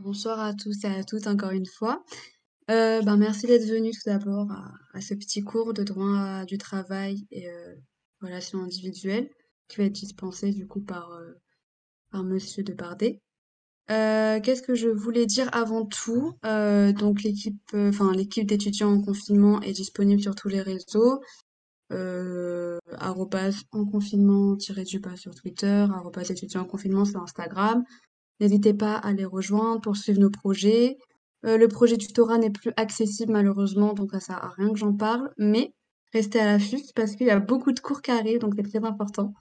Bonsoir à tous et à toutes encore une fois. Euh, ben, merci d'être venu tout d'abord à, ce petit cours de droit euh, du travail et euh, relations individuelles qui va être dispensé du coup par, par Monsieur Depardé. Qu'est-ce que je voulais dire avant tout Donc l'équipe, enfin l'équipe d'étudiants en confinement est disponible sur tous les réseaux. en confinement du pas sur Twitter, arrobas étudiants en confinement sur Instagram, N'hésitez pas à les rejoindre pour suivre nos projets. Euh, le projet tutorat n'est plus accessible malheureusement, donc ça sert à rien que j'en parle, mais restez à l'affût parce qu'il y a beaucoup de cours qui arrivent, donc c'est très important.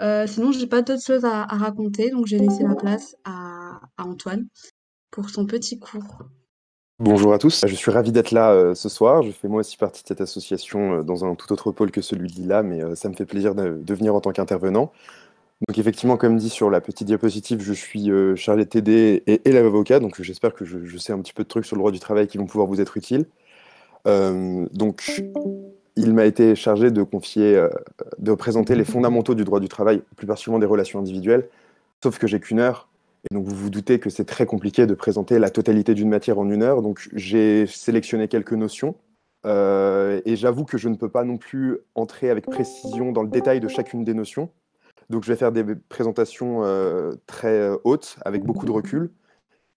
Sinon, euh, sinon, j'ai pas d'autres choses à, raconter, donc j'ai laissé la place à, Antoine pour son petit cours. Bonjour à tous, je suis ravi d'être là euh, ce soir. Je fais moi aussi partie de cette association dans un tout autre pôle que celui de Lila, mais ça me fait plaisir de venir en tant qu'intervenant. Donc effectivement, comme dit sur la petite diapositive, je suis euh, chargé de TD et élève avocat, donc j'espère que je, sais un petit peu de trucs sur le droit du travail qui vont pouvoir vous être utiles. Euh, donc il m'a été chargé de confier, euh, de présenter les fondamentaux du droit du travail, plus particulièrement des relations individuelles, sauf que j'ai qu'une heure, et donc vous vous doutez que c'est très compliqué de présenter la totalité d'une matière en une heure, donc j'ai sélectionné quelques notions, et j'avoue que je ne peux pas non plus entrer avec précision dans le détail de chacune des notions, donc, je vais faire des présentations euh, très euh, hautes, avec beaucoup de recul.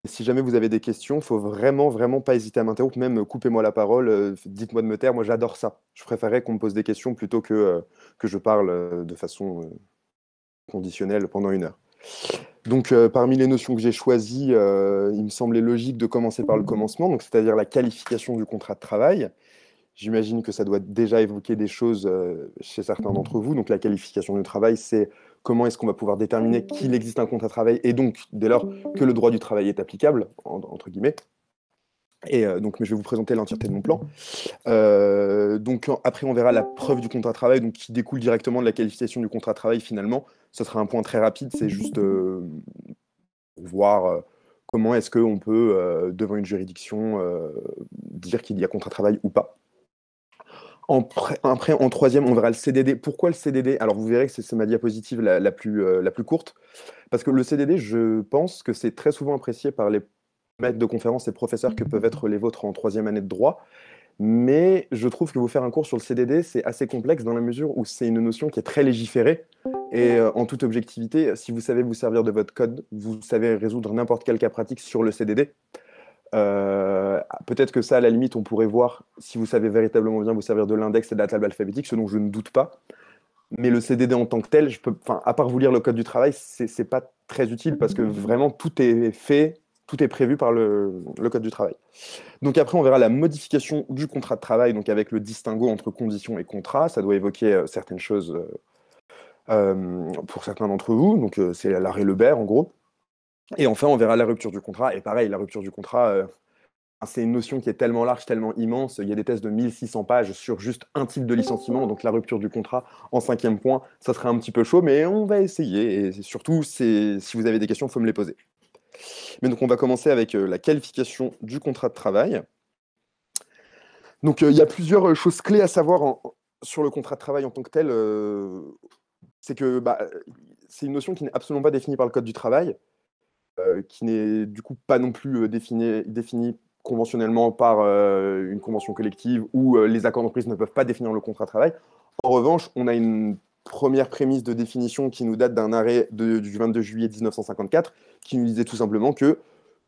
Si jamais vous avez des questions, il faut vraiment, vraiment pas hésiter à m'interrompre. Même euh, coupez-moi la parole, dites-moi de me taire. Moi, j'adore ça. Je préférais qu'on me pose des questions plutôt que, que je parle de façon conditionnelle pendant une heure. Donc, parmi les notions que j'ai choisies, il me semblait logique de commencer par le commencement, donc c'est-à-dire la qualification du contrat de travail. J'imagine que ça doit déjà évoquer des choses euh, chez certains mmh. d'entre vous. Donc la qualification du travail, c'est comment est-ce qu'on va pouvoir déterminer mmh. qu'il existe un contrat de travail et donc, dès lors, que le droit du travail est applicable, entre guillemets. Et euh, donc, mais je vais vous présenter l'entièreté de mon plan. Euh, donc, après, on verra la preuve du contrat de travail, donc qui découle directement de la qualification du contrat de travail finalement. Ce sera un point très rapide, c'est juste voir comment est-ce qu'on peut, devant une juridiction, dire qu'il y a contrat de travail ou pas. En après, en troisième, on verra le CDD. Pourquoi le CDD Alors, vous verrez que c'est ma diapositive la, plus, euh, la plus courte. Parce que le CDD, je pense que c'est très souvent apprécié par les maîtres de conférences et professeurs que peuvent être les vôtres en troisième année de droit. Mais je trouve que vous faire un cours sur le CDD, c'est assez complexe dans la mesure où c'est une notion qui est très légiférée. Et euh, en toute objectivité, si vous savez vous servir de votre code, vous savez résoudre n'importe quel cas pratique sur le CDD. Euh, peut-être que ça, à la limite, on pourrait voir si vous savez véritablement bien vous servir de l'index et de la table alphabétique, ce dont je ne doute pas. Mais le CDD en tant que tel, je peux, à part vous lire le code du travail, c'est n'est pas très utile parce que mmh. vraiment tout est fait, tout est prévu par le, code du travail. Donc après, on verra la modification du contrat de travail, donc avec le distinguo entre conditions et contrat. Ça doit évoquer euh, certaines choses euh, pour certains d'entre vous. Donc c'est l'arrêt Lebert en gros. Et enfin, on verra la rupture du contrat. Et pareil, la rupture du contrat, euh, c'est une notion qui est tellement large, tellement immense. Il y a des tests de 1600 pages sur juste un type de licenciement. Donc la rupture du contrat en cinquième point, ça serait un petit peu chaud, mais on va essayer. Et surtout, si vous avez des questions, il faut me les poser. Mais donc on va commencer avec euh, la qualification du contrat de travail. Donc euh, il y a plusieurs choses clés à savoir sur le contrat de travail en tant que tel. c'est que bah, c'est une notion qui n'est absolument pas définie par le Code du travail. Euh, qui n'est du coup pas non plus défini, euh, défini conventionnellement par euh, une convention collective où les accords d'entreprise ne peuvent pas définir le contrat de travail. En revanche, on a une première prémisse de définition qui nous date d'un arrêt du 22 juillet 1954 qui nous disait tout simplement que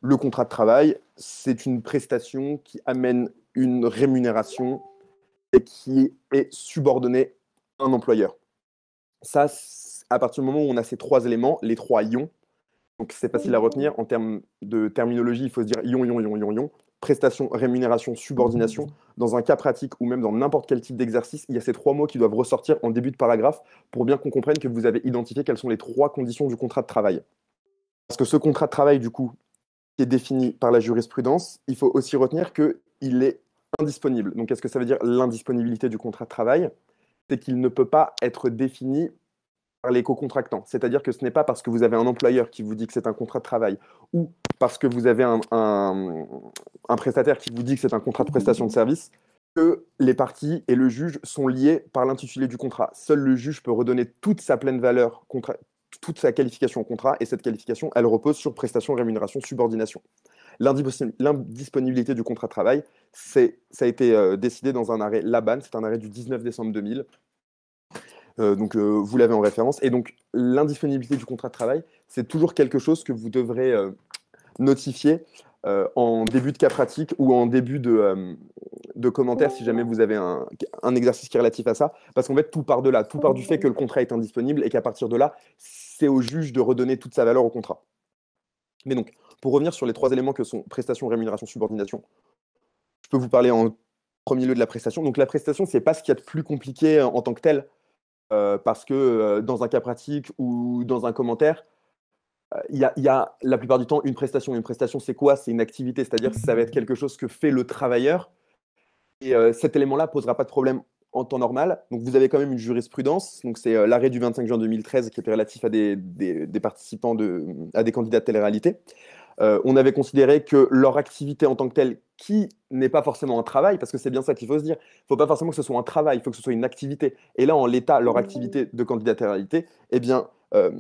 le contrat de travail, c'est une prestation qui amène une rémunération et qui est subordonnée à un employeur. Ça, à partir du moment où on a ces trois éléments, les trois ions, donc c'est facile à retenir. En termes de terminologie, il faut se dire yon ion, ion, ion, ion. Prestation, rémunération, subordination. Mhm. Dans un cas pratique ou même dans n'importe quel type d'exercice, il y a ces trois mots qui doivent ressortir en début de paragraphe pour bien qu'on comprenne que vous avez identifié quelles sont les trois conditions du contrat de travail. Parce que ce contrat de travail, du coup, qui est défini par la jurisprudence, il faut aussi retenir qu'il est indisponible. Donc qu'est-ce que ça veut dire l'indisponibilité du contrat de travail C'est qu'il ne peut pas être défini par les co-contractants. C'est-à-dire que ce n'est pas parce que vous avez un employeur qui vous dit que c'est un contrat de travail ou parce que vous avez un, prestataire qui vous dit que c'est un contrat de prestation de service que les parties et le juge sont liés par l'intitulé du contrat. Seul le juge peut redonner toute sa pleine valeur, toute sa qualification au contrat, et cette qualification, elle repose sur prestation, rémunération, subordination. L'indisponibilité du contrat de travail, ça a été euh, décidé dans un arrêt Laban, c'est un arrêt du 19 décembre 2000, euh, donc euh, vous l'avez en référence. Et donc l'indisponibilité du contrat de travail, c'est toujours quelque chose que vous devrez euh, notifier en début de cas pratique ou en début de, commentaire si jamais vous avez un, exercice qui est relatif à ça. Parce qu'en fait, tout part de là, tout part du fait que le contrat est indisponible et qu'à partir de là, c'est au juge de redonner toute sa valeur au contrat. Mais donc, pour revenir sur les trois éléments que sont prestation, rémunération, subordination, je peux vous parler en premier lieu de la prestation. Donc la prestation, ce n'est pas ce qui y a de plus compliqué en tant que tel. Euh, parce que euh, dans un cas pratique ou dans un commentaire, euh, il y, a la plupart du temps une prestation. Une prestation, c'est quoi C'est une activité, c'est-à-dire que ça va être quelque chose que fait le travailleur. Et cet élément-là posera pas de problème en temps normal. Donc vous avez quand même une jurisprudence. Donc c'est l'arrêt du 25 juin 2013 qui était relatif à des, participants à des candidats de télé-réalité. Euh, on avait considéré que leur activité en tant que telle, qui n'est pas forcément un travail, parce que c'est bien ça qu'il faut se dire, il ne faut pas forcément que ce soit un travail, il faut que ce soit une activité. Et là, en l'état, leur mmh. activité de candidatéralité, eh bien, euh,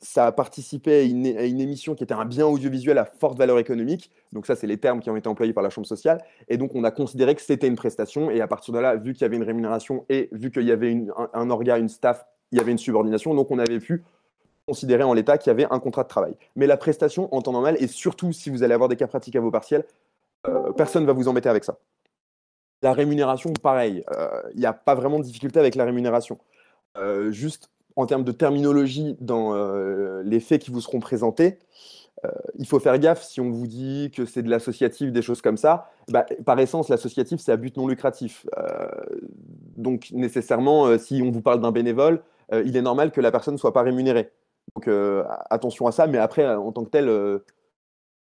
ça a participé à une, émission qui était un bien audiovisuel à forte valeur économique. Donc ça, c'est les termes qui ont été employés par la Chambre sociale. Et donc, on a considéré que c'était une prestation. Et à partir de là, vu qu'il y avait une rémunération et vu qu'il y avait un, un une staff, il y avait une subordination. Donc, on avait pu considéré en l'état qu'il y avait un contrat de travail. Mais la prestation en temps normal, et surtout si vous allez avoir des cas pratiques à vos partiels, euh, personne ne va vous embêter avec ça. La rémunération, pareil, euh, il n'y a pas vraiment de difficulté avec la rémunération. Euh, juste en termes de terminologie dans les faits qui vous seront présentés, il faut faire gaffe si on vous dit que c'est de l'associatif, des choses comme ça. Bah, par essence, l'associatif, c'est à but non lucratif. donc nécessairement, si on vous parle d'un bénévole, il est normal que la personne ne soit pas rémunérée. Donc euh, attention à ça, mais après, en tant que tel, euh,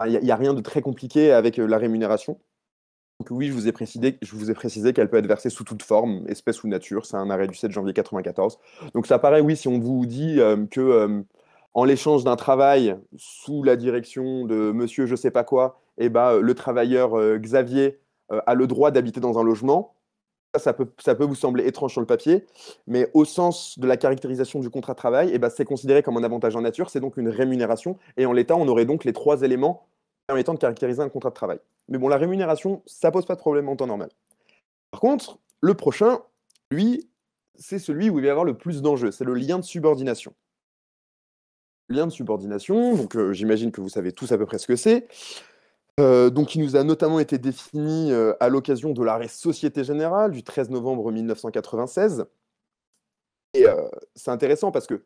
il n'y a, rien de très compliqué avec euh, la rémunération. Donc oui, je vous ai précisé, précisé qu'elle peut être versée sous toute forme, espèce ou nature. C'est un arrêt du 7 janvier 1994. Donc ça paraît, oui, si on vous dit que en l'échange d'un travail sous la direction de Monsieur je sais pas quoi, eh ben, le travailleur Xavier a le droit d'habiter dans un logement ça peut, vous sembler étrange sur le papier, mais au sens de la caractérisation du contrat de travail, eh ben, c'est considéré comme un avantage en nature, c'est donc une rémunération. Et en l'état, on aurait donc les trois éléments permettant de caractériser un contrat de travail. Mais bon, la rémunération, ça pose pas de problème en temps normal. Par contre, le prochain, lui, c'est celui où il va y avoir le plus d'enjeux, c'est le lien de subordination. Lien de subordination, donc euh, j'imagine que vous savez tous à peu près ce que c'est qui euh, donc, il nous a notamment été défini euh, à l'occasion de l'arrêt Société Générale du 13 novembre 1996. Et euh, c'est intéressant parce que,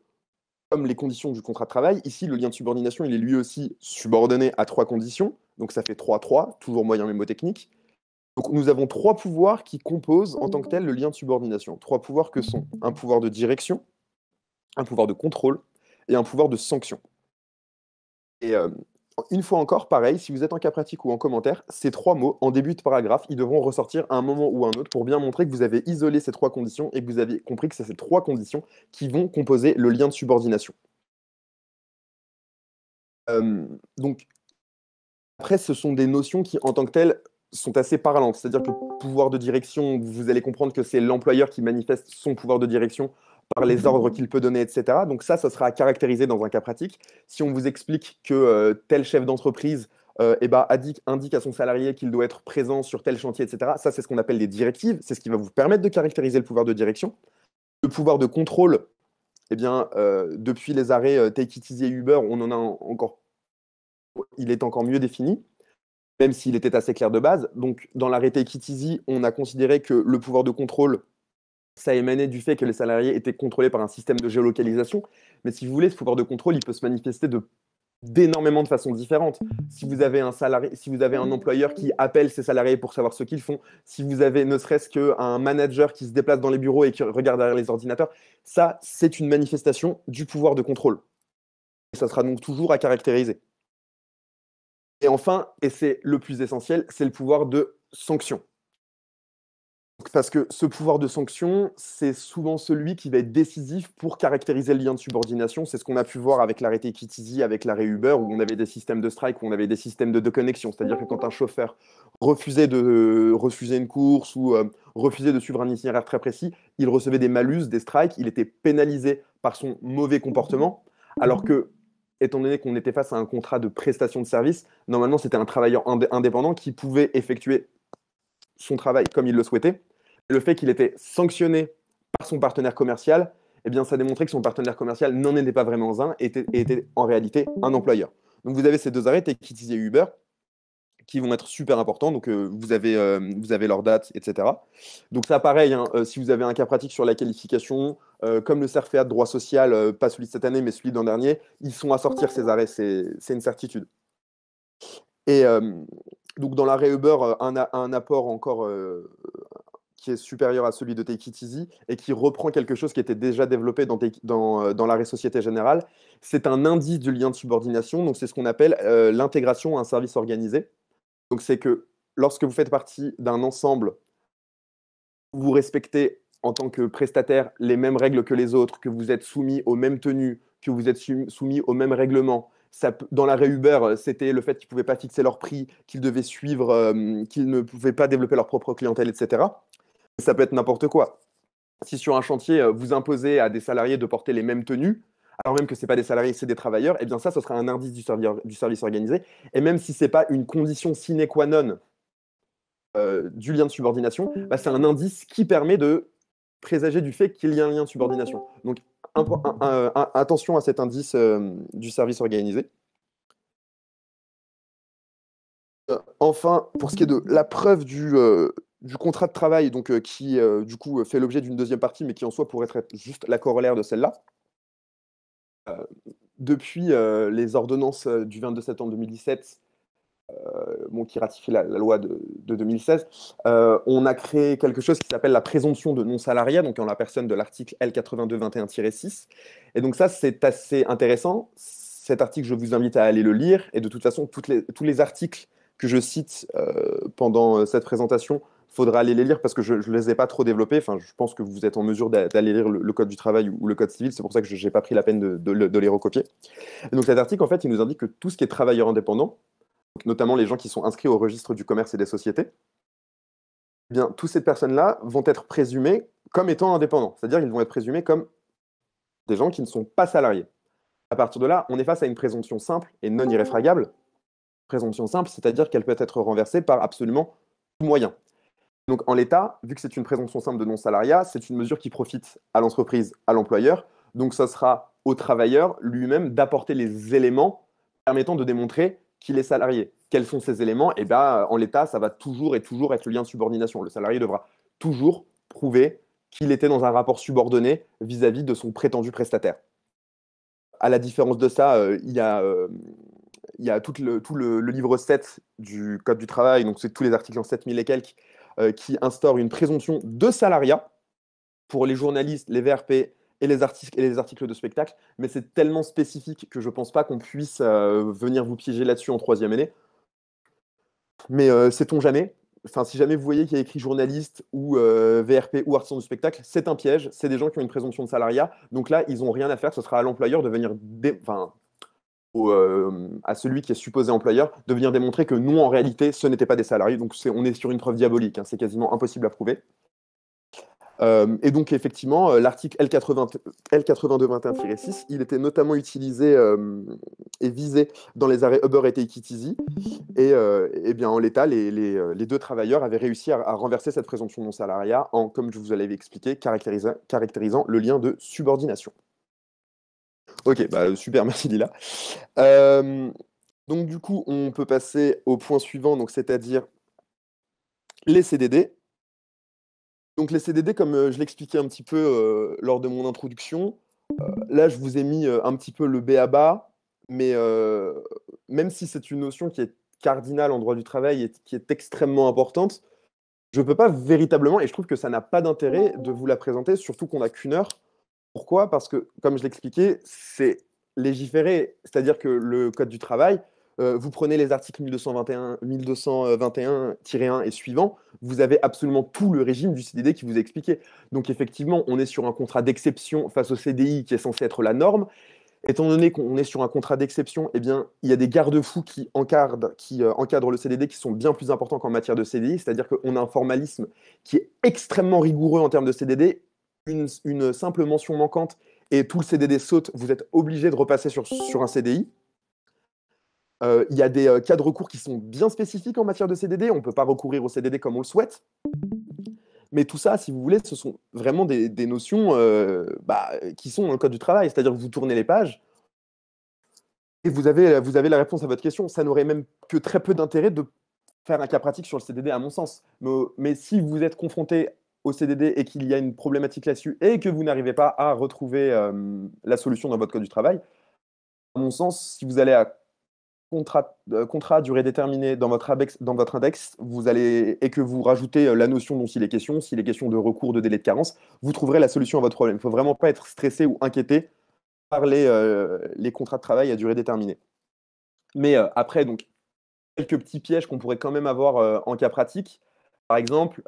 comme les conditions du contrat de travail, ici, le lien de subordination, il est lui aussi subordonné à trois conditions. Donc, ça fait 3-3, toujours moyen mémotechnique. Donc, nous avons trois pouvoirs qui composent en tant que tel le lien de subordination. Trois pouvoirs que sont un pouvoir de direction, un pouvoir de contrôle et un pouvoir de sanction. Et une fois encore, pareil, si vous êtes en cas pratique ou en commentaire, ces trois mots en début de paragraphe, ils devront ressortir à un moment ou à un autre pour bien montrer que vous avez isolé ces trois conditions et que vous avez compris que c'est ces trois conditions qui vont composer le lien de subordination. Euh, donc, après, ce sont des notions qui, en tant que telles, sont assez parlantes. C'est-à-dire que pouvoir de direction, vous allez comprendre que c'est l'employeur qui manifeste son pouvoir de direction par les ordres qu'il peut donner, etc. Donc ça, ça sera à caractériser dans un cas pratique. Si on vous explique que euh, tel chef d'entreprise euh, eh ben, indique à son salarié qu'il doit être présent sur tel chantier, etc., ça, c'est ce qu'on appelle des directives. C'est ce qui va vous permettre de caractériser le pouvoir de direction. Le pouvoir de contrôle, eh bien, euh, depuis les arrêts Take It Easy et Uber, on en a encore... Il est encore mieux défini même s'il était assez clair de base. Donc, dans l'arrêt Easy, on a considéré que le pouvoir de contrôle ça émanait du fait que les salariés étaient contrôlés par un système de géolocalisation. Mais si vous voulez, ce pouvoir de contrôle, il peut se manifester de d'énormément de façons différentes. Si vous avez un salarié, si vous avez un employeur qui appelle ses salariés pour savoir ce qu'ils font, si vous avez ne serait-ce qu'un manager qui se déplace dans les bureaux et qui regarde derrière les ordinateurs, ça, c'est une manifestation du pouvoir de contrôle. Et ça sera donc toujours à caractériser. Et enfin, et c'est le plus essentiel, c'est le pouvoir de sanction. Parce que ce pouvoir de sanction, c'est souvent celui qui va être décisif pour caractériser le lien de subordination. C'est ce qu'on a pu voir avec l'arrêté Kitizi, avec l'arrêt Uber, où on avait des systèmes de strike, où on avait des systèmes de déconnexion. C'est-à-dire que quand un chauffeur refusait de refuser une course ou euh, refusait de suivre un itinéraire très précis, il recevait des malus, des strikes, il était pénalisé par son mauvais comportement. Alors que étant donné qu'on était face à un contrat de prestation de service, normalement c'était un travailleur indépendant qui pouvait effectuer son travail comme il le souhaitait le fait qu'il était sanctionné par son partenaire commercial, eh bien, ça démontrait que son partenaire commercial n'en était pas vraiment un et était, en réalité un employeur. Donc, vous avez ces deux arrêts, qui et Uber, qui vont être super importants. Donc, euh, vous, avez, euh, vous avez leur date, etc. Donc, ça, pareil, hein, euh, si vous avez un cas pratique sur la qualification, comme le CERFEA de droit social, pas celui de cette année, mais celui de dernier, ils sont à sortir ces arrêts, c'est une certitude. Et donc, dans l'arrêt Uber, un, un, apport encore qui est supérieur à celui de Take It Easy et qui reprend quelque chose qui était déjà développé dans, euh, dans, l'arrêt Société Générale. C'est un indice du lien de subordination, donc c'est ce qu'on appelle euh, l'intégration à un service organisé. Donc c'est que lorsque vous faites partie d'un ensemble, vous respectez en tant que prestataire les mêmes règles que les autres, que vous êtes soumis aux mêmes tenues, que vous êtes soumis aux mêmes règlements, ça, dans l'arrêt Uber, c'était le fait qu'ils ne pouvaient pas fixer leur prix, qu'ils devaient suivre, euh, qu'ils ne pouvaient pas développer leur propre clientèle, etc. Ça peut être n'importe quoi. Si sur un chantier, euh, vous imposez à des salariés de porter les mêmes tenues, alors même que ce n'est pas des salariés, c'est des travailleurs, eh bien ça, ce sera un indice du, service organisé. Et même si ce n'est pas une condition sine qua non euh, du lien de subordination, mmh. bah, c'est un indice qui permet de présager du fait qu'il y a un lien de subordination. Donc attention à cet indice euh, du service organisé. Enfin, pour ce qui est de la preuve du, du contrat de travail, donc euh, qui euh, du coup euh, fait l'objet d'une deuxième partie, mais qui en soi pourrait être juste la corollaire de celle-là. depuis les ordonnances du 22 septembre 2017, bon, qui ratifient la, loi de, 2016, on a créé quelque chose qui s'appelle la présomption de non-salariat, donc en la personne de l'article L8221-6. Et donc ça, c'est assez intéressant. Cet article, je vous invite à aller le lire. Et de toute façon, toutes les, tous les articles que je cite pendant cette présentation faudra aller les lire parce que je ne les ai pas trop développés. Enfin, je pense que vous êtes en mesure d'aller lire le, Code du travail ou, le Code civil. C'est pour ça que je n'ai pas pris la peine de, les recopier. donc cet article, en fait, il nous indique que tout ce qui est travailleur indépendant, notamment les gens qui sont inscrits au registre du commerce et des sociétés, eh bien, toutes ces personnes-là vont être présumées comme étant indépendants. C'est-à-dire qu'ils vont être présumés comme des gens qui ne sont pas salariés. À partir de là, on est face à une présomption simple et non irréfragable. Présomption simple, c'est-à-dire qu'elle peut être renversée par absolument tout moyen. Donc en l'état, vu que c'est une présomption simple de non-salariat, c'est une mesure qui profite à l'entreprise, à l'employeur. Donc ça sera au travailleur lui-même d'apporter les éléments permettant de démontrer qu'il est salarié. Quels sont ces éléments Eh bien, en l'état, ça va toujours et toujours être le lien de subordination. Le salarié devra toujours prouver qu'il était dans un rapport subordonné vis-à-vis de son prétendu prestataire. À la différence de ça, euh, il y a, euh, il a tout, le, tout le, le, livre 7 du Code du travail, donc c'est tous les articles en 7000 et quelques, euh, qui instaure une présomption de salariat pour les journalistes, les VRP et les, articles, et les articles de spectacle, mais c'est tellement spécifique que je ne pense pas qu'on puisse euh, venir vous piéger là-dessus en troisième année. Mais euh, sait-on jamais Enfin, si jamais vous voyez qu'il y a écrit journaliste ou VRP ou artisan de spectacle, c'est un piège. C'est des gens qui ont une présomption de salariat. Donc là, ils n'ont rien à faire. Ce sera à l'employeur de venir euh, à celui qui est supposé employeur de venir démontrer que nous en réalité, ce n'étaient pas des salariés. Donc on est sur une preuve diabolique, hein. c'est quasiment impossible à prouver. Euh, et donc, effectivement, euh, l'article L8221-6, il était notamment utilisé et visé dans les arrêts Uber et Take Et, bien, en l'état, les, deux travailleurs avaient réussi à, renverser cette présomption de non-salariat en, comme je vous l'avais expliqué, caractérisant le lien de subordination. Ok, bah, super, merci Lila. Euh, donc du coup, on peut passer au point suivant, donc c'est-à-dire les CDD. Donc les CDD, comme euh, je l'expliquais un petit peu euh, lors de mon introduction, là je vous ai mis un petit peu le B à bas, mais même si c'est une notion qui est cardinale en droit du travail et qui est extrêmement importante, je ne peux pas véritablement, et je trouve que ça n'a pas d'intérêt de vous la présenter, surtout qu'on n'a qu'une heure pourquoi Parce que, comme je l'expliquais, c'est légiféré. C'est-à-dire que le Code du travail, euh, vous prenez les articles 1221, 1221-1 et suivants, vous avez absolument tout le régime du CDD qui vous est expliqué. Donc effectivement, on est sur un contrat d'exception face au CDI qui est censé être la norme. Étant donné qu'on est sur un contrat d'exception, eh bien, il y a des garde-fous qui encadrent, qui euh, encadrent le CDD qui sont bien plus importants qu'en matière de CDI, c'est-à-dire qu'on a un formalisme qui est extrêmement rigoureux en termes de CDD une, simple mention manquante et tout le CDD saute, vous êtes obligé de repasser sur, sur un CDI. Euh, il y a des euh, cas de recours qui sont bien spécifiques en matière de CDD. On ne peut pas recourir au CDD comme on le souhaite. Mais tout ça, si vous voulez, ce sont vraiment des, notions euh, bah, qui sont dans le code du travail. C'est-à-dire que vous tournez les pages et vous avez, vous avez la réponse à votre question. Ça n'aurait même que très peu d'intérêt de faire un cas pratique sur le CDD, à mon sens. Mais, mais si vous êtes confronté au CDD et qu'il y a une problématique là-dessus et que vous n'arrivez pas à retrouver euh, la solution dans votre code du travail, à mon sens, si vous allez à contrat, euh, contrat à durée déterminée dans votre, e dans votre index, vous allez et que vous rajoutez euh, la notion dont s'il est question, s'il est question de recours, de délai de carence, vous trouverez la solution à votre problème. Il ne faut vraiment pas être stressé ou inquiété par les, contrats de travail à durée déterminée. Mais après, donc, quelques petits pièges qu'on pourrait quand même avoir en cas pratique. Par exemple,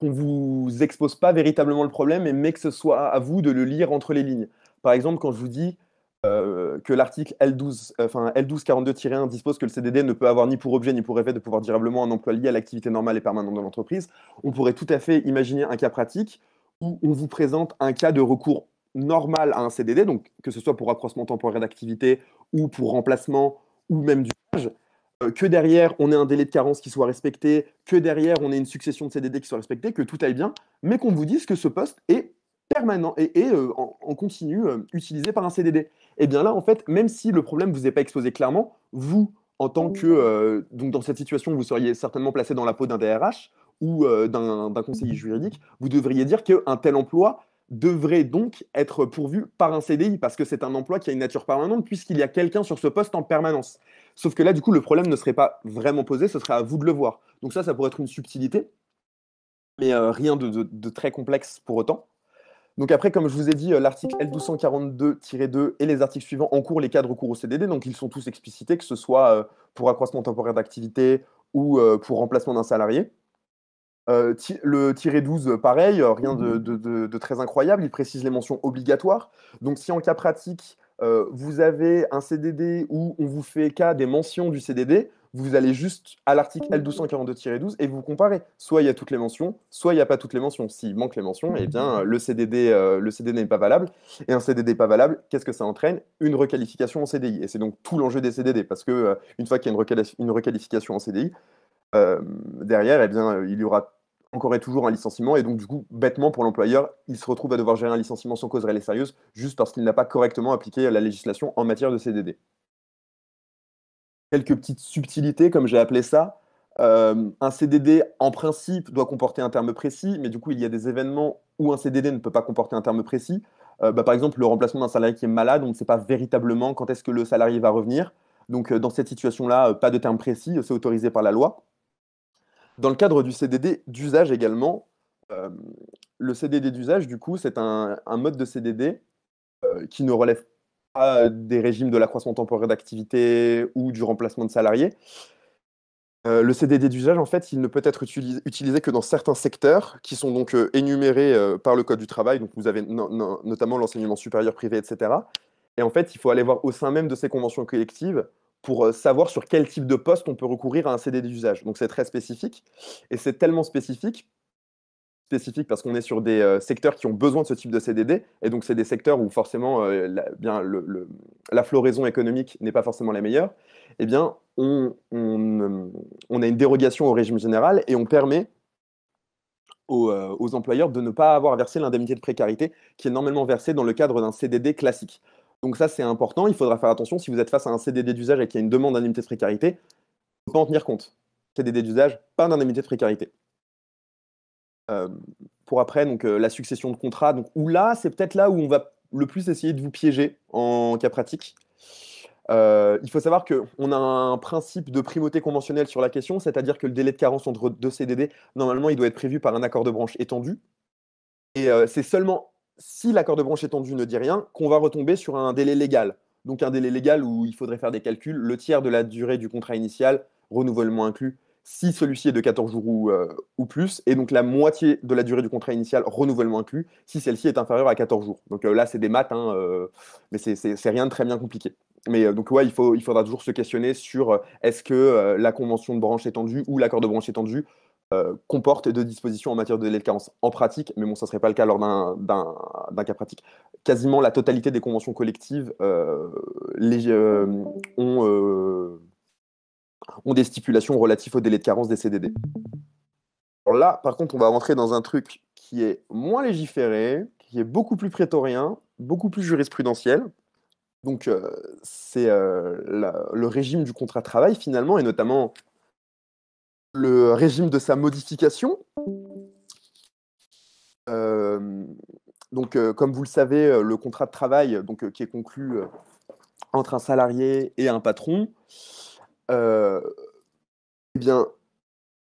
qu'on vous expose pas véritablement le problème, mais que ce soit à vous de le lire entre les lignes. Par exemple, quand je vous dis euh, que l'article L12, enfin 1242 1 dispose que le CDD ne peut avoir ni pour objet ni pour effet de pouvoir durablement un emploi lié à l'activité normale et permanente de l'entreprise, on pourrait tout à fait imaginer un cas pratique où on vous présente un cas de recours normal à un CDD, donc que ce soit pour accroissement temporaire d'activité ou pour remplacement ou même du euh, que derrière on ait un délai de carence qui soit respecté, que derrière on ait une succession de CDD qui soit respectée, que tout aille bien, mais qu'on vous dise que ce poste est permanent et, et euh, en, continu euh, utilisé par un CDD. Et eh bien là, en fait, même si le problème vous est pas exposé clairement, vous, en tant que donc dans cette situation, vous seriez certainement placé dans la peau d'un DRH ou d'un conseiller mmh. juridique, vous devriez dire qu'un tel emploi devrait donc être pourvu par un CDI, parce que c'est un emploi qui a une nature permanente, puisqu'il y a quelqu'un sur ce poste en permanence. Sauf que là, du coup, le problème ne serait pas vraiment posé, ce serait à vous de le voir. Donc ça, ça pourrait être une subtilité, mais euh, rien de, très complexe pour autant. Donc après, comme je vous ai dit, euh, l'article l 242 2 et les articles suivants en les cadres recours au CDD, donc ils sont tous explicités, que ce soit euh, pour accroissement temporaire d'activité ou pour remplacement d'un salarié. Euh, le tiré 12, pareil, euh, rien mhm. de, très incroyable. Il précise les mentions obligatoires. Donc, si en cas pratique, euh, vous avez un CDD où on vous fait cas des mentions du CDD, vous allez juste à l'article L1242-12 et vous comparez. Soit il y a toutes les mentions, soit il n'y a pas toutes les mentions. S'il manque les mentions, eh bien, mhm. le CDD, n'est pas valable. Et un CDD pas valable, qu'est-ce que ça entraîne Une requalification en CDI. Et c'est donc tout l'enjeu des CDD, parce que une fois qu'il y a une, une requalification en CDI, derrière, eh bien, il y aura on aurait toujours un licenciement et donc du coup bêtement pour l'employeur il se retrouve à devoir gérer un licenciement sans cause réelle et sérieuse juste parce qu'il n'a pas correctement appliqué la législation en matière de CDD. Quelques petites subtilités comme j'ai appelé ça. Euh, un CDD en principe doit comporter un terme précis mais du coup il y a des événements où un CDD ne peut pas comporter un terme précis. Euh, bah, par exemple le remplacement d'un salarié qui est malade on ne sait pas véritablement quand est-ce que le salarié va revenir. Donc euh, dans cette situation-là pas de terme précis c'est autorisé par la loi. Dans le cadre du CDD d'usage également, euh, le CDD d'usage, du coup, c'est un, mode de CDD euh, qui ne relève pas des régimes de l'accroissement temporaire d'activité ou du remplacement de salariés. Euh, le CDD d'usage, en fait, il ne peut être utilisé, que dans certains secteurs qui sont donc énumérés par le Code du travail. Donc, vous avez notamment l'enseignement supérieur privé, etc. Et en fait, il faut aller voir au sein même de ces conventions collectives pour euh, savoir sur quel type de poste on peut recourir à un CDD d'usage. Donc c'est très spécifique et c'est tellement spécifique spécifique parce qu'on est sur des euh, secteurs qui ont besoin de ce type de CDD et donc c'est des secteurs où forcément euh, la, bien le, la floraison économique n'est pas forcément la meilleure. Eh bien, on, a une dérogation au régime général et on permet aux, aux employeurs de ne pas avoir versé l'indemnité de précarité qui est normalement versée dans le cadre d'un CDD classique. Donc ça, c'est important. Il faudra faire attention si vous êtes face à un CDD d'usage et qu'il y a une demande d'indemnité de précarité, il ne faut pas en tenir compte. CDD d'usage, pas d'indemnité de précarité. Euh, pour après, donc euh, la succession de contrats. Donc, où là, c'est peut-être là où on va le plus essayer de vous piéger en cas pratique. Euh, il faut savoir qu'on a un principe de primauté conventionnelle sur la question, c'est-à-dire que le délai de carence entre deux CDD, normalement, il doit être prévu par un accord de branche étendu. Et c'est seulement si l'accord de branche étendu ne dit rien, qu'on va retomber sur un délai légal. Donc un délai légal où il faudrait faire des calculs, le tiers de la durée du contrat initial, renouvellement inclus, si celui-ci est de 14 jours euh, ou, plus, et donc la moitié de la durée du contrat initial, renouvellement inclus, si celle-ci est inférieure à 14 jours. Donc euh, là, c'est des maths, hein, euh, mais c'est rien de très bien compliqué. Mais donc ouais, il, il faudra toujours se questionner sur est-ce que la convention de branche étendue ou l'accord de branche étendue euh, comporte de dispositions en matière de délai de carence. En pratique, mais bon, ça ne serait pas le cas lors d'un cas pratique, quasiment la totalité des conventions collectives euh, euh, ont, ont, des stipulations relatives au délai de carence des CDD. Alors là, par contre, on va rentrer dans un truc qui est moins légiféré, qui est beaucoup plus prétorien, beaucoup plus jurisprudentiel. Donc, c'est le régime du contrat de travail, finalement, et notamment le régime de sa modification. Euh, donc, euh, comme vous le savez, euh, le contrat de travail donc, qui est conclu entre un salarié et un patron, eh bien,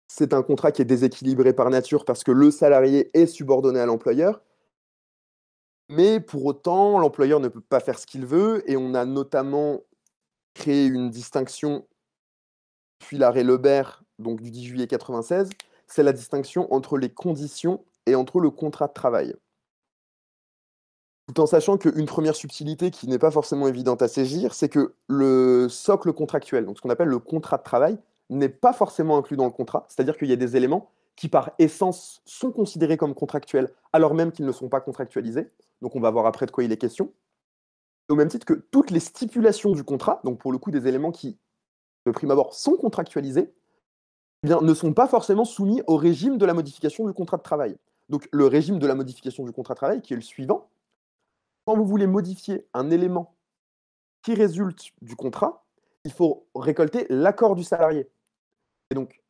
c'est un contrat qui est déséquilibré par nature parce que le salarié est subordonné à l'employeur. Mais pour autant, l'employeur ne peut pas faire ce qu'il veut et on a notamment créé une distinction puis l'arrêt Lebert, donc du 10 juillet 1996, c'est la distinction entre les conditions et entre le contrat de travail. Tout en sachant qu'une première subtilité qui n'est pas forcément évidente à saisir, c'est que le socle contractuel, donc ce qu'on appelle le contrat de travail, n'est pas forcément inclus dans le contrat, c'est-à-dire qu'il y a des éléments qui par essence sont considérés comme contractuels alors même qu'ils ne sont pas contractualisés. Donc on va voir après de quoi il est question. Au même titre que toutes les stipulations du contrat, donc pour le coup des éléments qui de prime abord sont contractualisés, eh ne sont pas forcément soumis au régime de la modification du contrat de travail. Donc le régime de la modification du contrat de travail, qui est le suivant, quand vous voulez modifier un élément qui résulte du contrat, il faut récolter l'accord du salarié. Et donc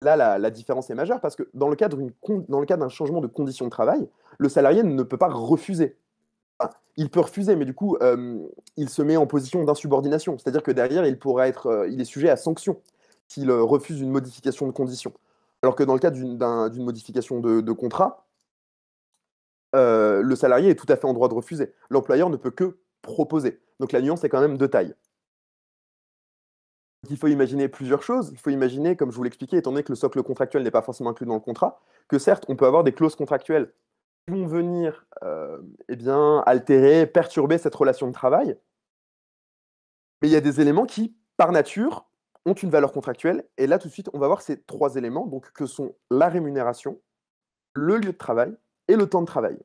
là, la, la, différence est majeure parce que dans le cadre d'un changement de conditions de travail, le salarié ne peut pas refuser il peut refuser, mais du coup, euh, il se met en position d'insubordination. C'est-à-dire que derrière, il être, euh, il est sujet à sanction s'il euh, refuse une modification de condition. Alors que dans le cas d'une modification de, contrat, le salarié est tout à fait en droit de refuser. L'employeur ne peut que proposer. Donc la nuance est quand même de taille. il faut imaginer plusieurs choses. Il faut imaginer, comme je vous l'expliquais, étant donné que le socle contractuel n'est pas forcément inclus dans le contrat, que certes, on peut avoir des clauses contractuelles vont venir euh, eh bien, altérer, perturber cette relation de travail. Mais il y a des éléments qui, par nature, ont une valeur contractuelle. Et là, tout de suite, on va voir ces trois éléments, donc, que sont la rémunération, le lieu de travail et le temps de travail.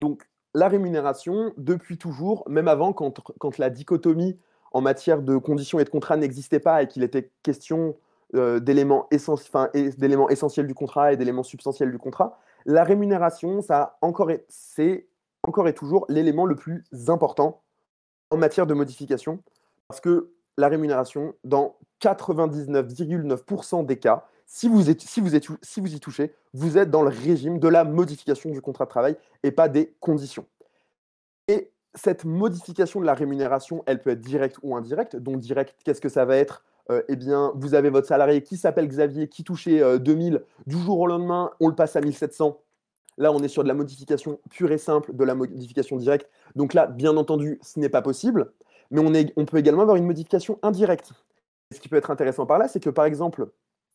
Donc, la rémunération, depuis toujours, même avant, quand, quand la dichotomie en matière de conditions et de contrats n'existait pas et qu'il était question euh, d'éléments, essentiels du contrat et d'éléments substantiels du contrat, la rémunération, ça encore c'est encore et toujours l'élément le plus important en matière de modification, parce que la rémunération, dans 99,9% des cas, si vous, si, vous si vous y touchez, vous êtes dans le régime de la modification du contrat de travail et pas des conditions. Et cette modification de la rémunération, elle peut être directe ou indirecte. Donc directe, qu'est-ce que ça va être euh, eh bien, vous avez votre salarié qui s'appelle Xavier, qui touchait 2000. Euh, du jour au lendemain, on le passe à 1700. Là, on est sur de la modification pure et simple, de la modification directe. Donc là, bien entendu, ce n'est pas possible. Mais on, peut également avoir une modification indirecte. Ce qui peut être intéressant par là, c'est que par exemple,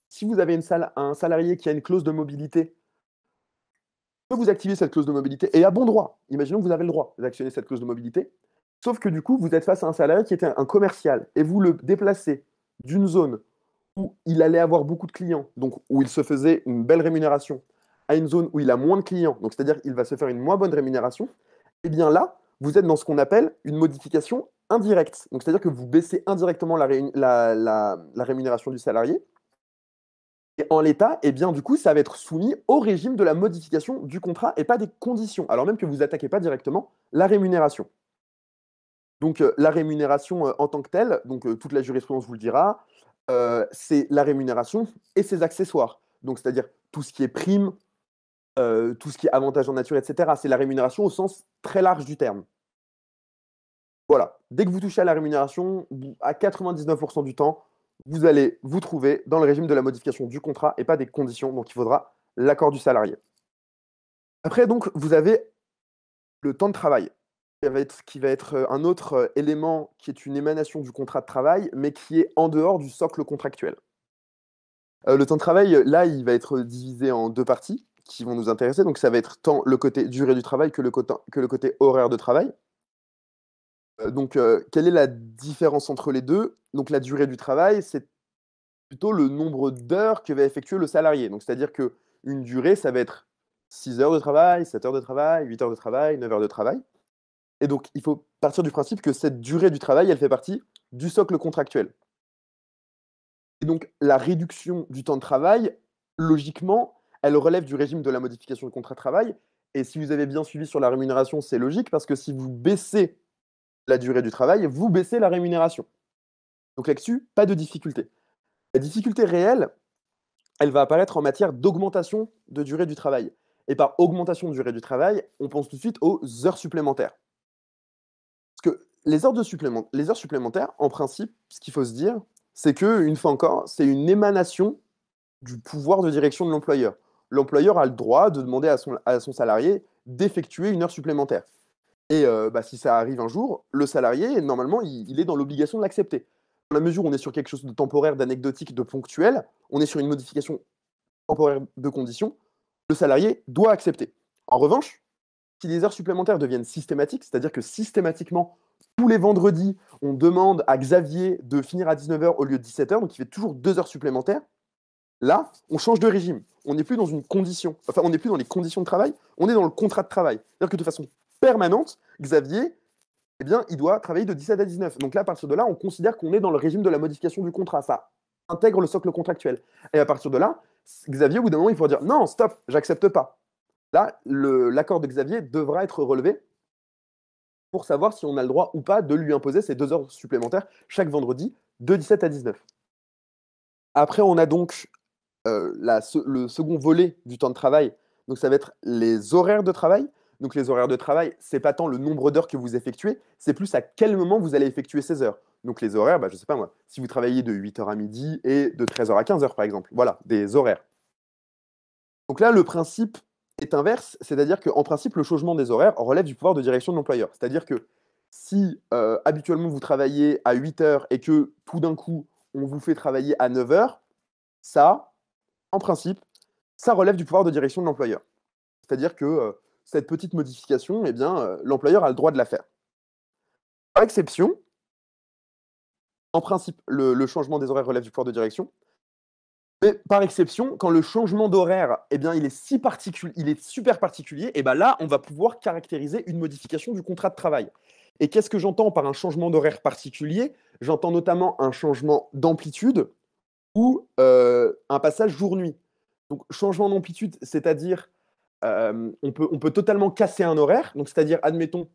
si vous avez un salarié qui a une clause de mobilité, vous activez cette clause de mobilité et à bon droit. Imaginons que vous avez le droit d'actionner cette clause de mobilité. Sauf que du coup, vous êtes face à un salarié qui était un commercial et vous le déplacez d'une zone où il allait avoir beaucoup de clients, donc où il se faisait une belle rémunération, à une zone où il a moins de clients, donc c'est-à-dire il va se faire une moins bonne rémunération, et eh bien là, vous êtes dans ce qu'on appelle une modification indirecte. Donc c'est-à-dire que vous baissez indirectement la, rémunération du salarié. Et en l'état, et eh bien du coup, ça va être soumis au régime de la modification du contrat et pas des conditions. Alors même que vous attaquez pas directement la rémunération. Donc euh, la rémunération euh, en tant que telle, donc euh, toute la jurisprudence vous le dira, c'est la rémunération et ses accessoires. Donc c'est-à-dire tout ce qui est prime, tout ce qui est avantage en nature, etc. C'est la rémunération au sens très large du terme. Voilà, dès que vous touchez à la rémunération, à 99% du temps, vous allez vous trouver dans le régime de la modification du contrat et pas des conditions, donc il faudra l'accord du salarié. Après, donc, vous avez le temps de travail qui va être euh, un autre euh, élément qui est une émanation du contrat de travail, mais qui est en dehors du socle contractuel. Euh, le temps de travail, là, il va être divisé en deux parties qui vont nous intéresser. Donc, ça va être tant le côté durée du travail que le côté, horaire de travail. donc, quelle est la différence entre les deux Donc, la durée du travail, c'est plutôt le nombre d'heures que va effectuer le salarié. Donc, c'est-à-dire que une durée, ça va être 6 heures de travail, 7 heures de travail, 8 heures de travail, 9 heures de travail. Et donc, il faut partir du principe que cette durée du travail, elle fait partie du socle contractuel. Et donc, la réduction du temps de travail, logiquement, elle relève du régime de la modification du contrat de travail. Et si vous avez bien suivi sur la rémunération, c'est logique parce que si vous baissez la durée du travail, vous baissez la rémunération. Donc là-dessus, pas de difficulté. La difficulté réelle, elle va apparaître en matière d'augmentation de durée du travail. Et par augmentation de durée du travail, on pense tout de suite aux heures supplémentaires que les heures, de supplément, les heures supplémentaires, en principe, ce qu'il faut se dire, c'est que, une fois encore, c'est une émanation du pouvoir de direction de l'employeur. L'employeur a le droit de demander à son, salarié d'effectuer une heure supplémentaire. Et euh, bah, si ça arrive un jour, le salarié, normalement, il, est dans l'obligation de l'accepter. Dans la mesure où on est sur quelque chose de temporaire, d'anecdotique, de ponctuel, on est sur une modification temporaire de conditions, le salarié doit accepter. En revanche, si les heures supplémentaires deviennent systématiques, c'est-à-dire que systématiquement, tous les vendredis, on demande à Xavier de finir à 19h au lieu de 17h, donc il fait toujours deux heures supplémentaires, là, on change de régime. On n'est plus dans une condition, enfin, on n'est plus dans les conditions de travail, on est dans le contrat de travail. C'est-à-dire que de façon permanente, Xavier, eh bien, il doit travailler de 17 à 19. Donc là, à partir de là, on considère qu'on est dans le régime de la modification du contrat. Ça intègre le socle contractuel. Et à partir de là, Xavier, au bout d'un moment, il pourra dire non, stop, j'accepte pas. Là, l'accord de Xavier devra être relevé pour savoir si on a le droit ou pas de lui imposer ces deux heures supplémentaires chaque vendredi de 17 à 19. Après, on a donc euh, le second volet du temps de travail. Donc, ça va être les horaires de travail. Donc, les horaires de travail, c'est pas tant le nombre d'heures que vous effectuez, c'est plus à quel moment vous allez effectuer ces heures. Donc, les horaires, bah, je ne sais pas moi, si vous travaillez de 8h à midi et de 13h à 15h, par exemple. Voilà, des horaires. Donc là, le principe est inverse, c'est-à-dire qu'en principe, le changement des horaires relève du pouvoir de direction de l'employeur. C'est-à-dire que si euh, habituellement vous travaillez à 8 heures et que tout d'un coup, on vous fait travailler à 9 heures, ça, en principe, ça relève du pouvoir de direction de l'employeur. C'est-à-dire que euh, cette petite modification, eh bien, euh, l'employeur a le droit de la faire. Par exception, en principe, le, changement des horaires relève du pouvoir de direction. Mais par exception, quand le changement d'horaire, eh bien, il est si particulier, il est super particulier, et eh ben là, on va pouvoir caractériser une modification du contrat de travail. Et qu'est-ce que j'entends par un changement d'horaire particulier J'entends notamment un changement d'amplitude ou euh, un passage jour-nuit. Donc, changement d'amplitude, c'est-à-dire euh, on, peut, on peut totalement casser un horaire. Donc, c'est-à-dire, admettons,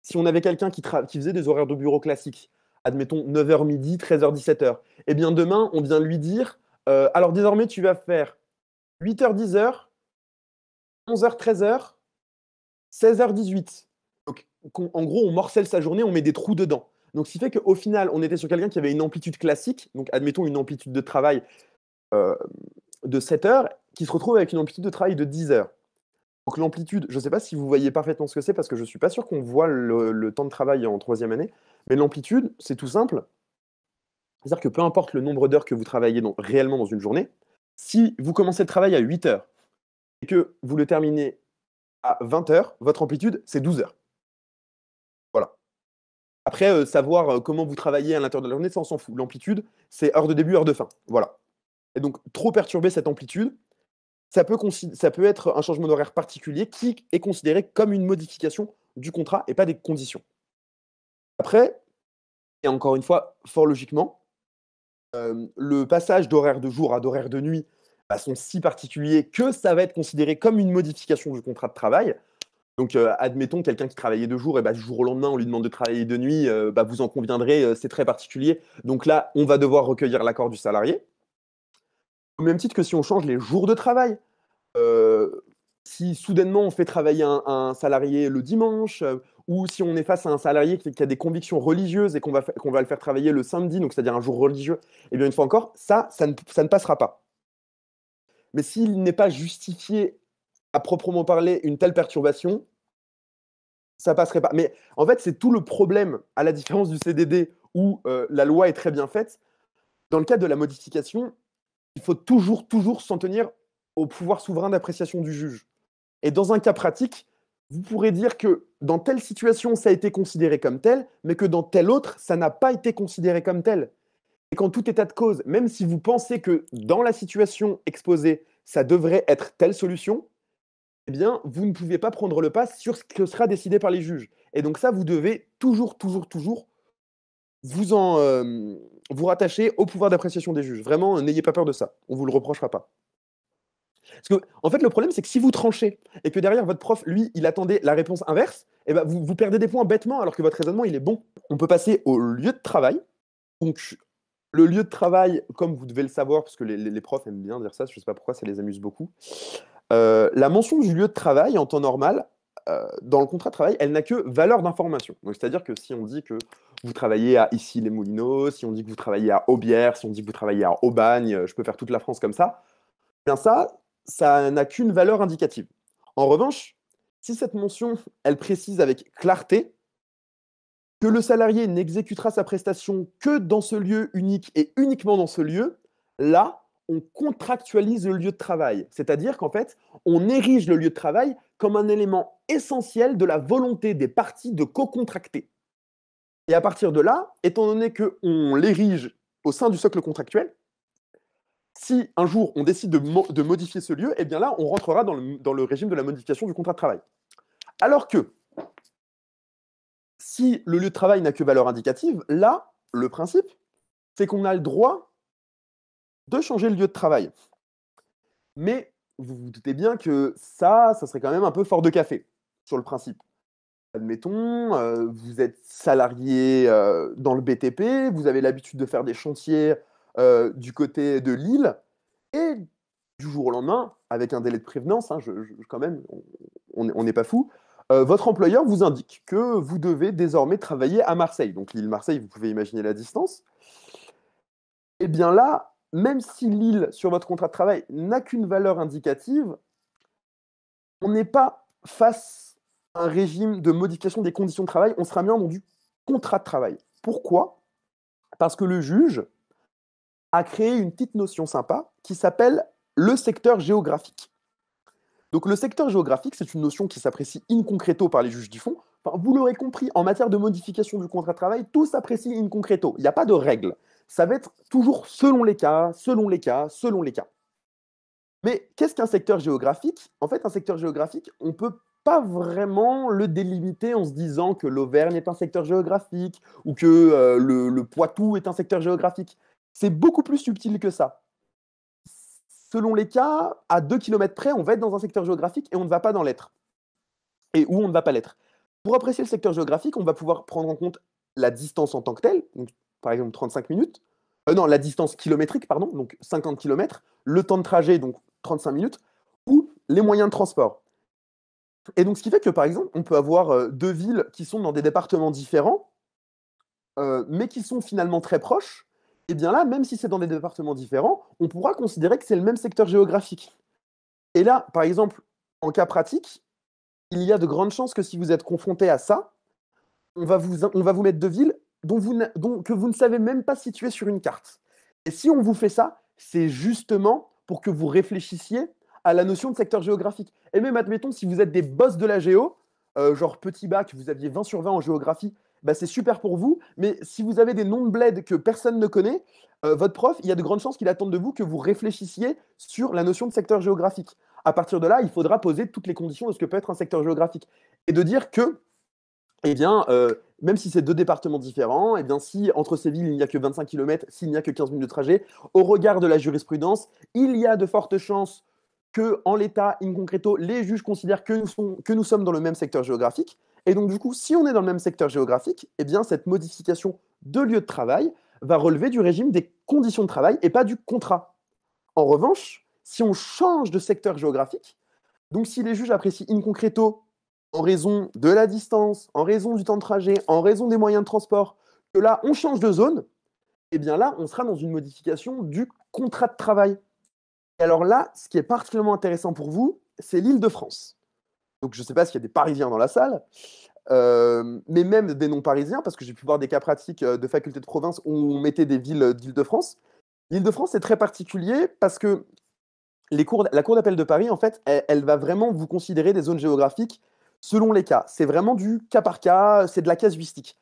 si on avait quelqu'un qui, qui faisait des horaires de bureau classiques, admettons 9h midi, 13h, 17h, eh bien demain, on vient lui dire euh, alors désormais, tu vas faire 8h-10h, 11h-13h, 16h-18. Donc en gros, on morcelle sa journée, on met des trous dedans. Donc ce qui fait qu'au final, on était sur quelqu'un qui avait une amplitude classique, donc admettons une amplitude de travail euh, de 7 h qui se retrouve avec une amplitude de travail de 10 h Donc l'amplitude, je ne sais pas si vous voyez parfaitement ce que c'est, parce que je ne suis pas sûr qu'on voit le, le, temps de travail en troisième année, mais l'amplitude, c'est tout simple, c'est-à-dire que peu importe le nombre d'heures que vous travaillez réellement dans une journée, si vous commencez le travail à 8 heures et que vous le terminez à 20 heures, votre amplitude, c'est 12 heures. Voilà. Après, euh, savoir euh, comment vous travaillez à l'intérieur de la journée, ça, on s'en fout. L'amplitude, c'est heure de début, heure de fin. Voilà. Et donc, trop perturber cette amplitude, ça peut être un changement d'horaire particulier qui est considéré comme une modification du contrat et pas des conditions. Après, et encore une fois, fort logiquement, euh, le passage d'horaire de jour à d'horaire de nuit bah, sont si particuliers que ça va être considéré comme une modification du contrat de travail. Donc, euh, admettons quelqu'un qui travaillait de jour, et bah, du jour au lendemain, on lui demande de travailler de nuit, euh, bah, vous en conviendrez, c'est très particulier. Donc là, on va devoir recueillir l'accord du salarié. Au même titre que si on change les jours de travail. si soudainement on fait travailler un salarié le dimanche, ou si on est face à un salarié qui, a des convictions religieuses et qu'on va, qu'on va le faire travailler le samedi, donc c'est-à-dire un jour religieux, et eh bien une fois encore, ça, ça ne, passera pas. Mais s'il n'est pas justifié à proprement parler une telle perturbation, ça passerait pas. Mais en fait, c'est tout le problème, à la différence du CDD où euh, la loi est très bien faite. Dans le cas de la modification, il faut toujours, toujours s'en tenir au pouvoir souverain d'appréciation du juge. Et dans un cas pratique, vous pourrez dire que dans telle situation, ça a été considéré comme tel, mais que dans telle autre, ça n'a pas été considéré comme tel. Et qu'en tout état de cause, même si vous pensez que dans la situation exposée, ça devrait être telle solution, eh bien, vous ne pouvez pas prendre le pas sur ce que sera décidé par les juges. Et donc ça, vous devez toujours, toujours, toujours vous en euh, vous rattacher au pouvoir d'appréciation des juges. Vraiment, n'ayez pas peur de ça. On vous le reprochera pas. Parce que, en fait, le problème, c'est que si vous tranchez et que derrière votre prof, lui, il attendait la réponse inverse, eh ben, vous, vous perdez des points bêtement alors que votre raisonnement, il est bon. On peut passer au lieu de travail. Donc, le lieu de travail, comme vous devez le savoir, parce que les, profs aiment bien dire ça, je ne sais pas pourquoi, ça les amuse beaucoup. Euh, la mention du lieu de travail en temps normal, euh, dans le contrat de travail, elle n'a que valeur d'information. c'est-à-dire que si on dit que vous travaillez à ici les Moulineaux, si on dit que vous travaillez à Aubière, si on dit que vous travaillez à Aubagne, euh, je peux faire toute la France comme ça, eh bien ça, ça n'a qu'une valeur indicative. En revanche, si cette mention, elle précise avec clarté que le salarié n'exécutera sa prestation que dans ce lieu unique et uniquement dans ce lieu, là, on contractualise le lieu de travail. C'est-à-dire qu'en fait, on érige le lieu de travail comme un élément essentiel de la volonté des parties de co-contracter. Et à partir de là, étant donné qu'on l'érige au sein du socle contractuel, si un jour on décide de, modifier ce lieu, eh bien là, on rentrera dans le, régime de la modification du contrat de travail. Alors que si le lieu de travail n'a que valeur indicative, là, le principe, c'est qu'on a le droit de changer le lieu de travail. Mais vous vous doutez bien que ça, ça serait quand même un peu fort de café sur le principe. Admettons, euh, vous êtes salarié euh, dans le BTP, vous avez l'habitude de faire des chantiers euh, du côté de Lille. Et du jour au lendemain, avec un délai de prévenance, hein, je, quand même, on n'est pas fou, euh, votre employeur vous indique que vous devez désormais travailler à Marseille. Donc Lille-Marseille, vous pouvez imaginer la distance. Et eh bien là, même si Lille, sur votre contrat de travail, n'a qu'une valeur indicative, on n'est pas face à un régime de modification des conditions de travail, on sera bien dans du contrat de travail. Pourquoi Parce que le juge, a créé une petite notion sympa qui s'appelle le secteur géographique. Donc le secteur géographique, c'est une notion qui s'apprécie in concreto par les juges du fond. vous l'aurez compris, en matière de modification du contrat de travail, tout s'apprécie in concreto. Il n'y a pas de règle. Ça va être toujours selon les cas, selon les cas, selon les cas. Mais qu'est-ce qu'un secteur géographique En fait, un secteur géographique, on ne peut pas vraiment le délimiter en se disant que l'Auvergne est un secteur géographique ou que euh, le Poitou est un secteur géographique. C'est beaucoup plus subtil que ça. Selon les cas, à 2 km près, on va être dans un secteur géographique et on ne va pas dans l'être. Et où on ne va pas l'être. Pour apprécier le secteur géographique, on va pouvoir prendre en compte la distance en tant que telle, par exemple 35 minutes, euh, non, la distance kilométrique, pardon, donc 50 km, le temps de trajet, donc 35 minutes, ou les moyens de transport. Et donc, ce qui fait que, par exemple, on peut avoir euh, deux villes qui sont dans des départements différents, euh, mais qui sont finalement très proches, et eh bien là, même si c'est dans des départements différents, on pourra considérer que c'est le même secteur géographique. Et là, par exemple, en cas pratique, il y a de grandes chances que si vous êtes confronté à ça, on va vous, on va vous mettre de villes dont vous, dont, que vous ne savez même pas situer sur une carte. Et si on vous fait ça, c'est justement pour que vous réfléchissiez à la notion de secteur géographique. Et même, admettons, si vous êtes des boss de la géo, euh, genre petit bac, vous aviez 20 sur 20 en géographie, bah, c'est super pour vous. Mais si vous avez des noms de bled que personne ne connaît, euh, votre prof, il y a de grandes chances qu'il attende de vous que vous réfléchissiez sur la notion de secteur géographique. À partir de là, il faudra poser toutes les conditions de ce que peut être un secteur géographique et de dire que, eh bien, euh, même si c'est deux départements différents, et eh bien, si entre ces villes il n'y a que 25 km, s'il n'y a que 15 minutes de trajet, au regard de la jurisprudence, il y a de fortes chances que, en l'état, in concreto, les juges considèrent que nous sommes dans le même secteur géographique. Et donc, du coup, si on est dans le même secteur géographique, eh bien, cette modification de lieu de travail va relever du régime des conditions de travail et pas du contrat. En revanche, si on change de secteur géographique, donc si les juges apprécient in concreto, en raison de la distance, en raison du temps de trajet, en raison des moyens de transport, que là, on change de zone, eh bien là, on sera dans une modification du contrat de travail. Et alors là, ce qui est particulièrement intéressant pour vous, c'est l'île de France. Donc je ne sais pas s'il y a des Parisiens dans la salle, euh, mais même des non-Parisiens, parce que j'ai pu voir des cas pratiques euh, de facultés de province où on mettait des villes euh, d'Île-de-France. L'Île-de-France est très particulier parce que les cours, la Cour d'appel de Paris, en fait, elle, elle, va vraiment vous considérer des zones géographiques selon les cas. C'est vraiment du cas par cas, c'est de la casuistique.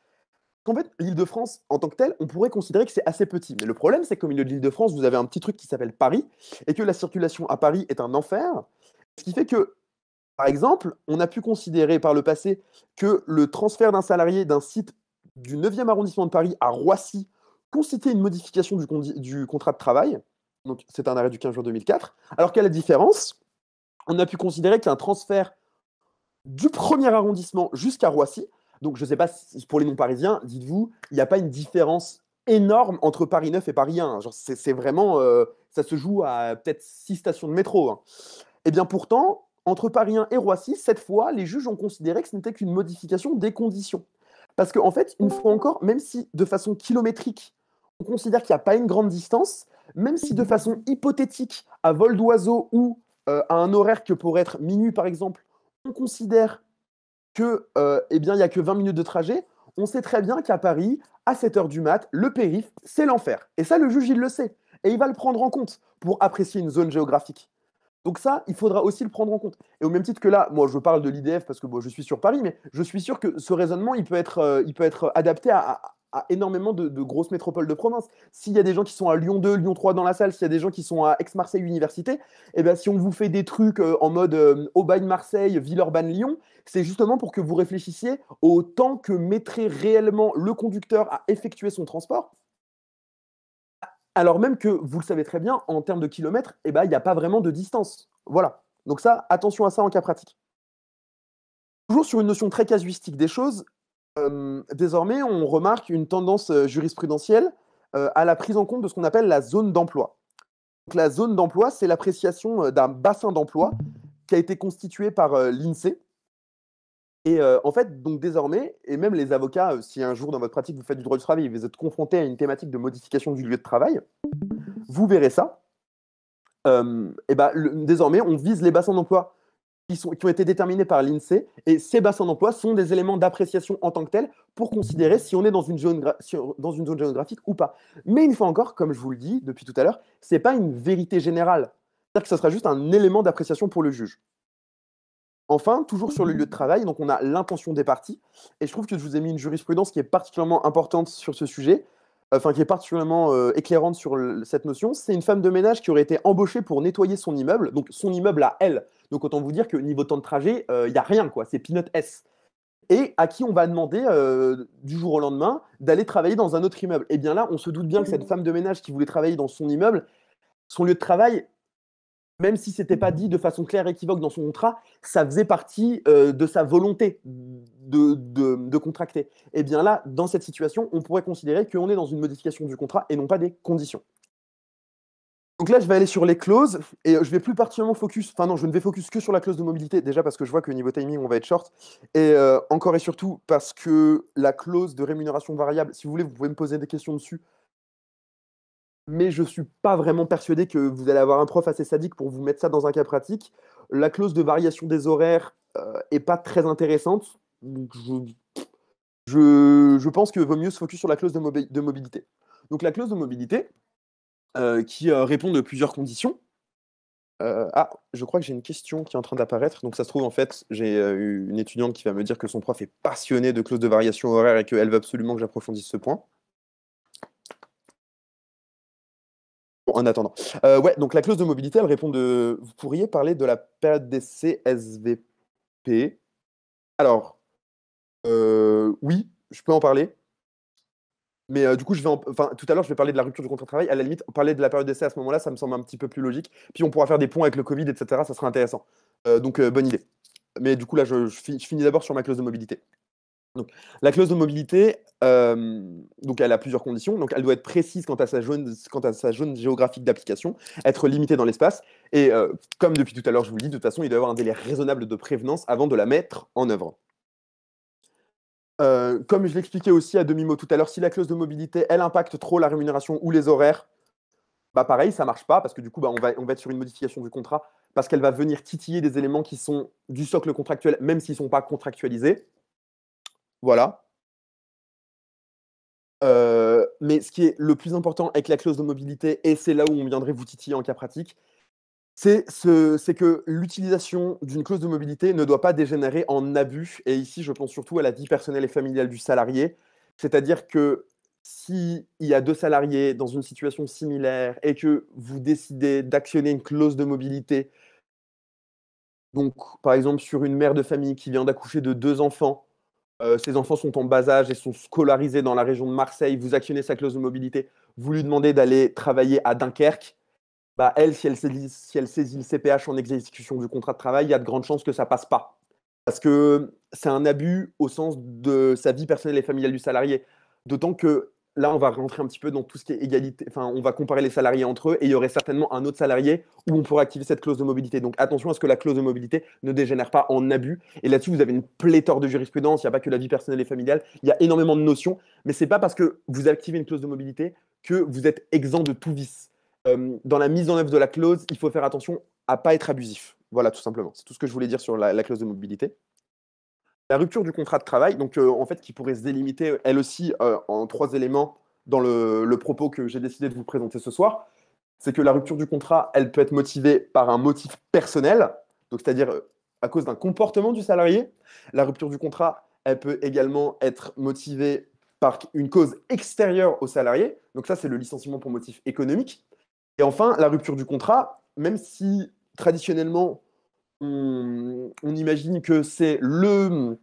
En fait, l'Île-de-France, en tant que telle, on pourrait considérer que c'est assez petit. Mais le problème, c'est qu'au milieu de l'Île-de-France, vous avez un petit truc qui s'appelle Paris, et que la circulation à Paris est un enfer. Ce qui fait que par exemple, on a pu considérer par le passé que le transfert d'un salarié d'un site du 9e arrondissement de Paris à Roissy constituait une modification du, contrat de travail. Donc, c'est un arrêt du 15 juin 2004. Alors, quelle la différence On a pu considérer qu'un transfert du premier arrondissement jusqu'à Roissy, donc je ne sais pas si pour les non-parisiens, dites-vous, il n'y a pas une différence énorme entre Paris 9 et Paris 1. c'est, vraiment. Euh, ça se joue à peut-être 6 stations de métro. Et hein. eh bien pourtant, entre Paris 1 et Roissy, cette fois, les juges ont considéré que ce n'était qu'une modification des conditions. Parce qu'en en fait, une fois encore, même si de façon kilométrique, on considère qu'il n'y a pas une grande distance, même si de façon hypothétique, à vol d'oiseau ou euh, à un horaire que pourrait être minuit par exemple, on considère que euh, eh bien il n'y a que 20 minutes de trajet, on sait très bien qu'à Paris, à 7h du mat, le périph, c'est l'enfer. Et ça, le juge, il le sait. Et il va le prendre en compte pour apprécier une zone géographique. Donc ça, il faudra aussi le prendre en compte. Et au même titre que là, moi je parle de l'IDF parce que je suis sur Paris, mais je suis sûr que ce raisonnement, il peut être, euh, il peut être adapté à, énormément de, grosses métropoles de province. S'il y a des gens qui sont à Lyon 2, Lyon 3 dans la salle, s'il y a des gens qui sont à Aix-Marseille Université, eh ben, si on vous fait des trucs euh, en mode euh, Aubagne-Marseille, Villeurbanne-Lyon, c'est justement pour que vous réfléchissiez au temps que mettrait réellement le conducteur à effectuer son transport alors même que, vous le savez très bien, en termes de kilomètres, eh ben, il n'y a pas vraiment de distance. Voilà. Donc ça, attention à ça en cas pratique. Toujours sur une notion très casuistique des choses, euh, désormais, on remarque une tendance euh, jurisprudentielle euh, à la prise en compte de ce qu'on appelle la zone d'emploi. Donc la zone d'emploi, c'est l'appréciation d'un bassin d'emploi qui a été constitué par l'INSEE, et euh, en fait, donc désormais, et même les avocats, euh, si un jour dans votre pratique vous faites du droit du travail et vous êtes confronté à une thématique de modification du lieu de travail, vous verrez ça. Euh, et ben, désormais, on vise les bassins d'emploi qui, qui ont été déterminés par l'INSEE, et ces bassins d'emploi sont des éléments d'appréciation en tant que tels pour considérer si on est dans une, zone, dans une zone géographique ou pas. Mais une fois encore, comme je vous le dis depuis tout à l'heure, ce n'est pas une vérité générale. C'est-à-dire que ce sera juste un élément d'appréciation pour le juge. Enfin, toujours sur le mhm. lieu de travail, donc on a l'intention des parties. Et je trouve que je vous ai mis une jurisprudence qui est particulièrement importante sur ce sujet, enfin qui est particulièrement euh, éclairante sur cette notion. C'est une femme de ménage qui aurait été embauchée pour nettoyer son immeuble, donc son immeuble à elle. Donc autant vous dire que niveau temps de trajet, euh, il y n'y a rien, quoi. C'est Peanut S et à qui on va demander euh, du jour au lendemain d'aller travailler dans un autre immeuble. Et eh bien là, on se doute bien que cette mhm. femme de ménage qui voulait travailler dans son immeuble, son lieu de travail, même si n'était pas dit de façon claire et équivoque dans son contrat, ça faisait partie euh, de sa volonté de, contracter. Et eh bien là, dans cette situation, on pourrait considérer qu'on est dans une modification du contrat et non pas des conditions. Donc là, je vais aller sur les clauses et euh, je vais plus particulièrement focus. Enfin non, je ne vais focus que sur la clause de mobilité déjà parce que je vois que niveau timing, on va être short et euh, encore et surtout parce que la clause de rémunération variable. Si vous voulez, vous pouvez me poser des questions dessus mais je ne suis pas vraiment persuadé que vous allez avoir un prof assez sadique pour vous mettre ça dans un cas pratique. La clause de variation des horaires n'est euh, pas très intéressante. je, je, pense qu'il vaut mieux se focus sur la clause de, de mobilité. Donc la clause de mobilité, euh, qui euh, répond de plusieurs conditions. ah, je crois que j'ai une question qui est en train d'apparaître. Donc ça se trouve, en fait, j'ai une étudiante qui va me dire que son prof est passionné de clause de variation horaire et qu'elle veut absolument que j'approfondisse ce point. en attendant. Euh, ouais, donc la clause de mobilité, elle répond de. Vous pourriez parler de la période d'essai SVP Alors, euh, oui, je peux en parler. Mais euh, du coup, je vais en... enfin, tout à l'heure, je vais parler de la rupture du contrat de travail. À la limite, parler de la période d'essai à ce moment-là, ça me semble un petit peu plus logique. Puis on pourra faire des ponts avec le Covid, etc. Ça sera intéressant. donc, bonne idée. Mais du coup, là, je finis d'abord sur ma clause de mobilité. Donc, la clause de mobilité, donc elle a plusieurs conditions. Donc, elle doit être précise quant à sa zone, géographique d'application, être limitée dans l'espace. Et comme depuis tout à l'heure, je vous le dis, de toute façon, il doit y avoir un délai raisonnable de prévenance avant de la mettre en œuvre. comme je l'expliquais aussi à demi-mot tout à l'heure, si la clause de mobilité, elle impacte trop la rémunération ou les horaires, bah pareil, ça marche pas, parce que du coup, bah, on, va, on va être sur une modification du contrat, parce qu'elle va venir titiller des éléments qui sont du socle contractuel, même s'ils ne sont pas contractualisés. Voilà. Euh, mais ce qui est le plus important avec la clause de mobilité, et c'est là où on viendrait vous titiller en cas pratique, c'est que l'utilisation d'une clause de mobilité ne doit pas dégénérer en abus. Et ici, je pense surtout à la vie personnelle et familiale du salarié. C'est-à-dire que s'il y a deux salariés dans une situation similaire et que vous décidez d'actionner une clause de mobilité, donc par exemple sur une mère de famille qui vient d'accoucher de deux enfants, euh, ses enfants sont en bas âge et sont scolarisés dans la région de Marseille, vous actionnez sa clause de mobilité, vous lui demandez d'aller travailler à Dunkerque, bah elle, si elle, saisit, si elle saisit le CPH en exécution du contrat de travail, il y a de grandes chances que ça passe pas. Parce que c'est un abus au sens de sa vie personnelle et familiale du salarié. D'autant que là, on va rentrer un petit peu dans tout ce qui est égalité. Enfin, on va comparer les salariés entre eux et il y aurait certainement un autre salarié où on pourrait activer cette clause de mobilité. Donc, attention à ce que la clause de mobilité ne dégénère pas en abus. Et là-dessus, vous avez une pléthore de jurisprudence. Il n'y a pas que la vie personnelle et familiale. Il y a énormément de notions. Mais ce n'est pas parce que vous activez une clause de mobilité que vous êtes exempt de tout vice. Euh, dans la mise en œuvre de la clause, il faut faire attention à ne pas être abusif. Voilà, tout simplement. C'est tout ce que je voulais dire sur la clause de mobilité. La rupture du contrat de travail, donc euh, en fait, qui pourrait se délimiter euh, elle aussi euh, en trois éléments dans le, propos que j'ai décidé de vous présenter ce soir, c'est que la rupture du contrat, elle peut être motivée par un motif personnel, donc c'est-à-dire à cause d'un comportement du salarié. La rupture du contrat, elle peut également être motivée par une cause extérieure au salarié. Donc ça, c'est le licenciement pour motif économique. Et enfin, la rupture du contrat, même si traditionnellement, on, imagine que c'est le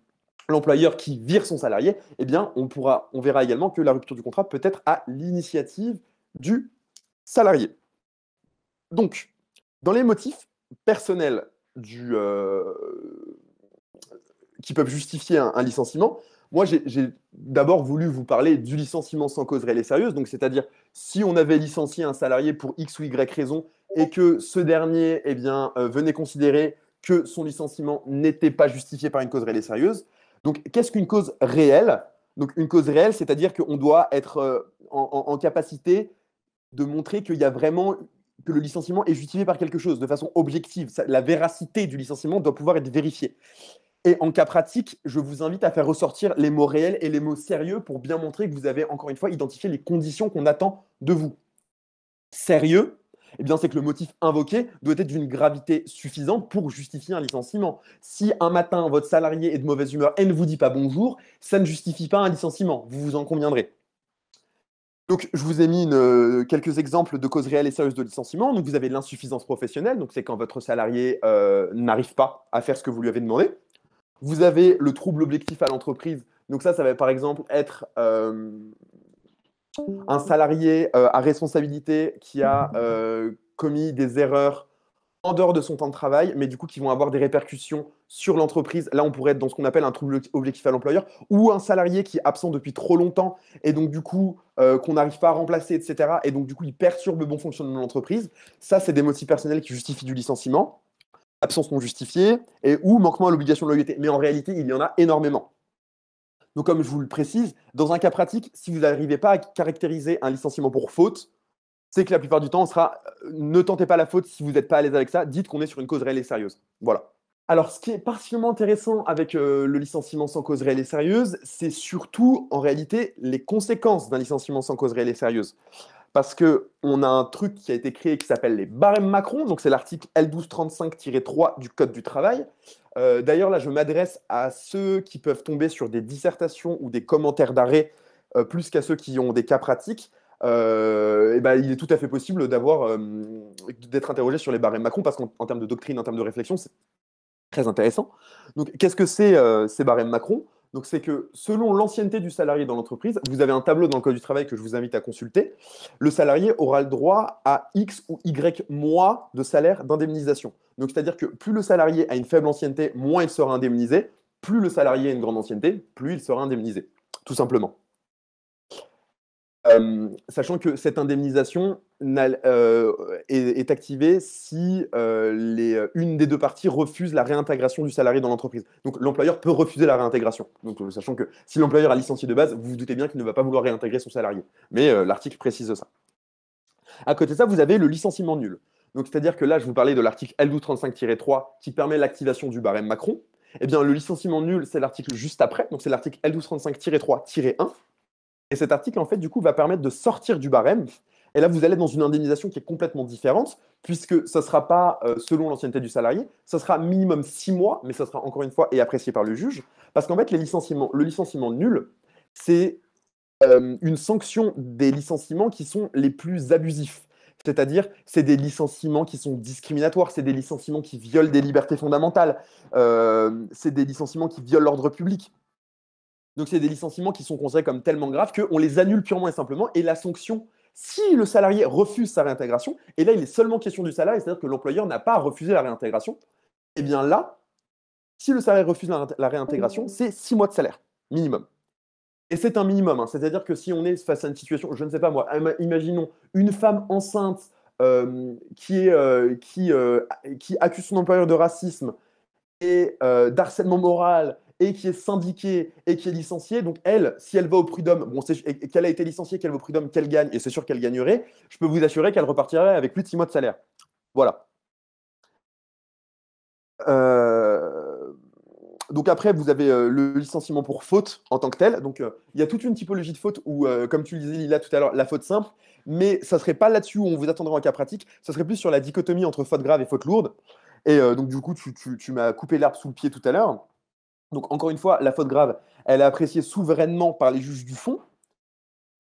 l'employeur qui vire son salarié, eh bien, on, pourra, on verra également que la rupture du contrat peut être à l'initiative du salarié. Donc, dans les motifs personnels du, euh, qui peuvent justifier un, licenciement, moi, j'ai d'abord voulu vous parler du licenciement sans cause réelle et sérieuse, donc c'est-à-dire si on avait licencié un salarié pour X ou Y raison et que ce dernier eh bien, euh, venait considérer que son licenciement n'était pas justifié par une cause réelle et sérieuse. Donc, qu'est-ce qu'une cause réelle Donc, une cause réelle, c'est-à-dire qu'on doit être euh, en, en capacité de montrer qu'il y a vraiment que le licenciement est justifié par quelque chose de façon objective. La véracité du licenciement doit pouvoir être vérifiée. Et en cas pratique, je vous invite à faire ressortir les mots réels et les mots sérieux pour bien montrer que vous avez encore une fois identifié les conditions qu'on attend de vous. Sérieux, eh bien, c'est que le motif invoqué doit être d'une gravité suffisante pour justifier un licenciement. Si un matin, votre salarié est de mauvaise humeur et ne vous dit pas bonjour, ça ne justifie pas un licenciement, vous vous en conviendrez. Donc, je vous ai mis euh, quelques exemples de causes réelles et sérieuses de licenciement. Donc, vous avez l'insuffisance professionnelle, donc c'est quand votre salarié euh, n'arrive pas à faire ce que vous lui avez demandé. Vous avez le trouble objectif à l'entreprise. Donc ça, ça va par exemple être euh, un salarié euh, à responsabilité qui a euh, commis des erreurs en dehors de son temps de travail, mais du coup qui vont avoir des répercussions sur l'entreprise. Là, on pourrait être dans ce qu'on appelle un trouble objectif à l'employeur, ou un salarié qui est absent depuis trop longtemps et donc du coup euh, qu'on n'arrive pas à remplacer, etc. Et donc du coup, il perturbe le bon fonctionnement de l'entreprise. Ça, c'est des motifs personnels qui justifient du licenciement, absence non justifiée et ou manquement à l'obligation de loyauté. Mais en réalité, il y en a énormément. Donc, comme je vous le précise, dans un cas pratique, si vous n'arrivez pas à caractériser un licenciement pour faute, c'est que la plupart du temps, on sera euh, ne tentez pas la faute si vous n'êtes pas à l'aise avec ça, dites qu'on est sur une cause réelle et sérieuse. Voilà. Alors, ce qui est particulièrement intéressant avec euh, le licenciement sans cause réelle et sérieuse, c'est surtout en réalité les conséquences d'un licenciement sans cause réelle et sérieuse parce que on a un truc qui a été créé qui s'appelle les barèmes Macron. Donc c'est l'article L1235-3 du Code du travail. Euh, d'ailleurs là, je m'adresse à ceux qui peuvent tomber sur des dissertations ou des commentaires d'arrêt euh, plus qu'à ceux qui ont des cas pratiques. et euh, eh ben, il est tout à fait possible d'avoir d'être interrogé sur les barèmes Macron parce qu'en termes de doctrine, en termes de réflexion, c'est très intéressant. Donc qu'est-ce que c'est ces barèmes Macron donc, c'est que selon l'ancienneté du salarié dans l'entreprise, vous avez un tableau dans le Code du travail que je vous invite à consulter. Le salarié aura le droit à X ou Y mois de salaire d'indemnisation. Donc, c'est-à-dire que plus le salarié a une faible ancienneté, moins il sera indemnisé. Plus le salarié a une grande ancienneté, plus il sera indemnisé. Tout simplement. Euh, sachant que cette indemnisation, euh, est, activé si euh, euh, une des deux parties refuse la réintégration du salarié dans l'entreprise. Donc l'employeur peut refuser la réintégration. Donc sachant que si l'employeur a licencié de base, vous vous doutez bien qu'il ne va pas vouloir réintégrer son salarié. Mais l'article précise ça. À côté de ça, vous avez le licenciement nul. Donc c'est-à-dire que là, je vous parlais de l'article L1235-3 qui permet l'activation du barème Macron. Eh bien, le licenciement nul, c'est l'article juste après. Donc c'est l'article L1235-3-1. Et cet article, en fait, du coup, va permettre de sortir du barème et là, vous allez dans une indemnisation qui est complètement différente, puisque ce ne sera pas euh, selon l'ancienneté du salarié, ce sera minimum six mois, mais ça sera encore une fois et apprécié par le juge. Parce qu'en fait, le licenciement nul, c'est euh, une sanction des licenciements qui sont les plus abusifs. C'est-à-dire, c'est des licenciements qui sont discriminatoires, c'est des licenciements qui violent des libertés fondamentales, euh, c'est des licenciements qui violent l'ordre public. Donc, c'est des licenciements qui sont considérés comme tellement graves qu'on les annule purement et simplement, et la sanction si le salarié refuse sa réintégration, et là il est seulement question du salaire, c'est-à-dire que l'employeur n'a pas refusé la réintégration, eh bien là, si le salarié refuse la réintégration, mmh. c'est six mois de salaire minimum. Et c'est un minimum, hein. c'est-à-dire que si on est face à une situation, je ne sais pas moi, imaginons une femme enceinte euh, euh, qui accuse son employeur de racisme et euh, d'harcèlement moral et qui est syndiquée et qui est licenciée. Donc elle, si elle va au prud'homme, bon, qu'elle a été licenciée, qu'elle va au prud'homme, qu'elle gagne, et c'est sûr qu'elle gagnerait, je peux vous assurer qu'elle repartirait avec plus de six mois de salaire. Voilà. Euh, donc après, vous avez euh, le licenciement pour faute en tant que tel. Donc euh, il y a toute une typologie de faute où, comme tu le disais Lila tout à l'heure, la faute simple, mais ça serait pas là-dessus où on vous attendrait en cas pratique, ça serait plus sur la dichotomie entre faute grave et faute lourde. Et donc du coup, tu, m'as coupé l'arbre sous le pied tout à l'heure. Donc, encore une fois, la faute grave, elle est appréciée souverainement par les juges du fond.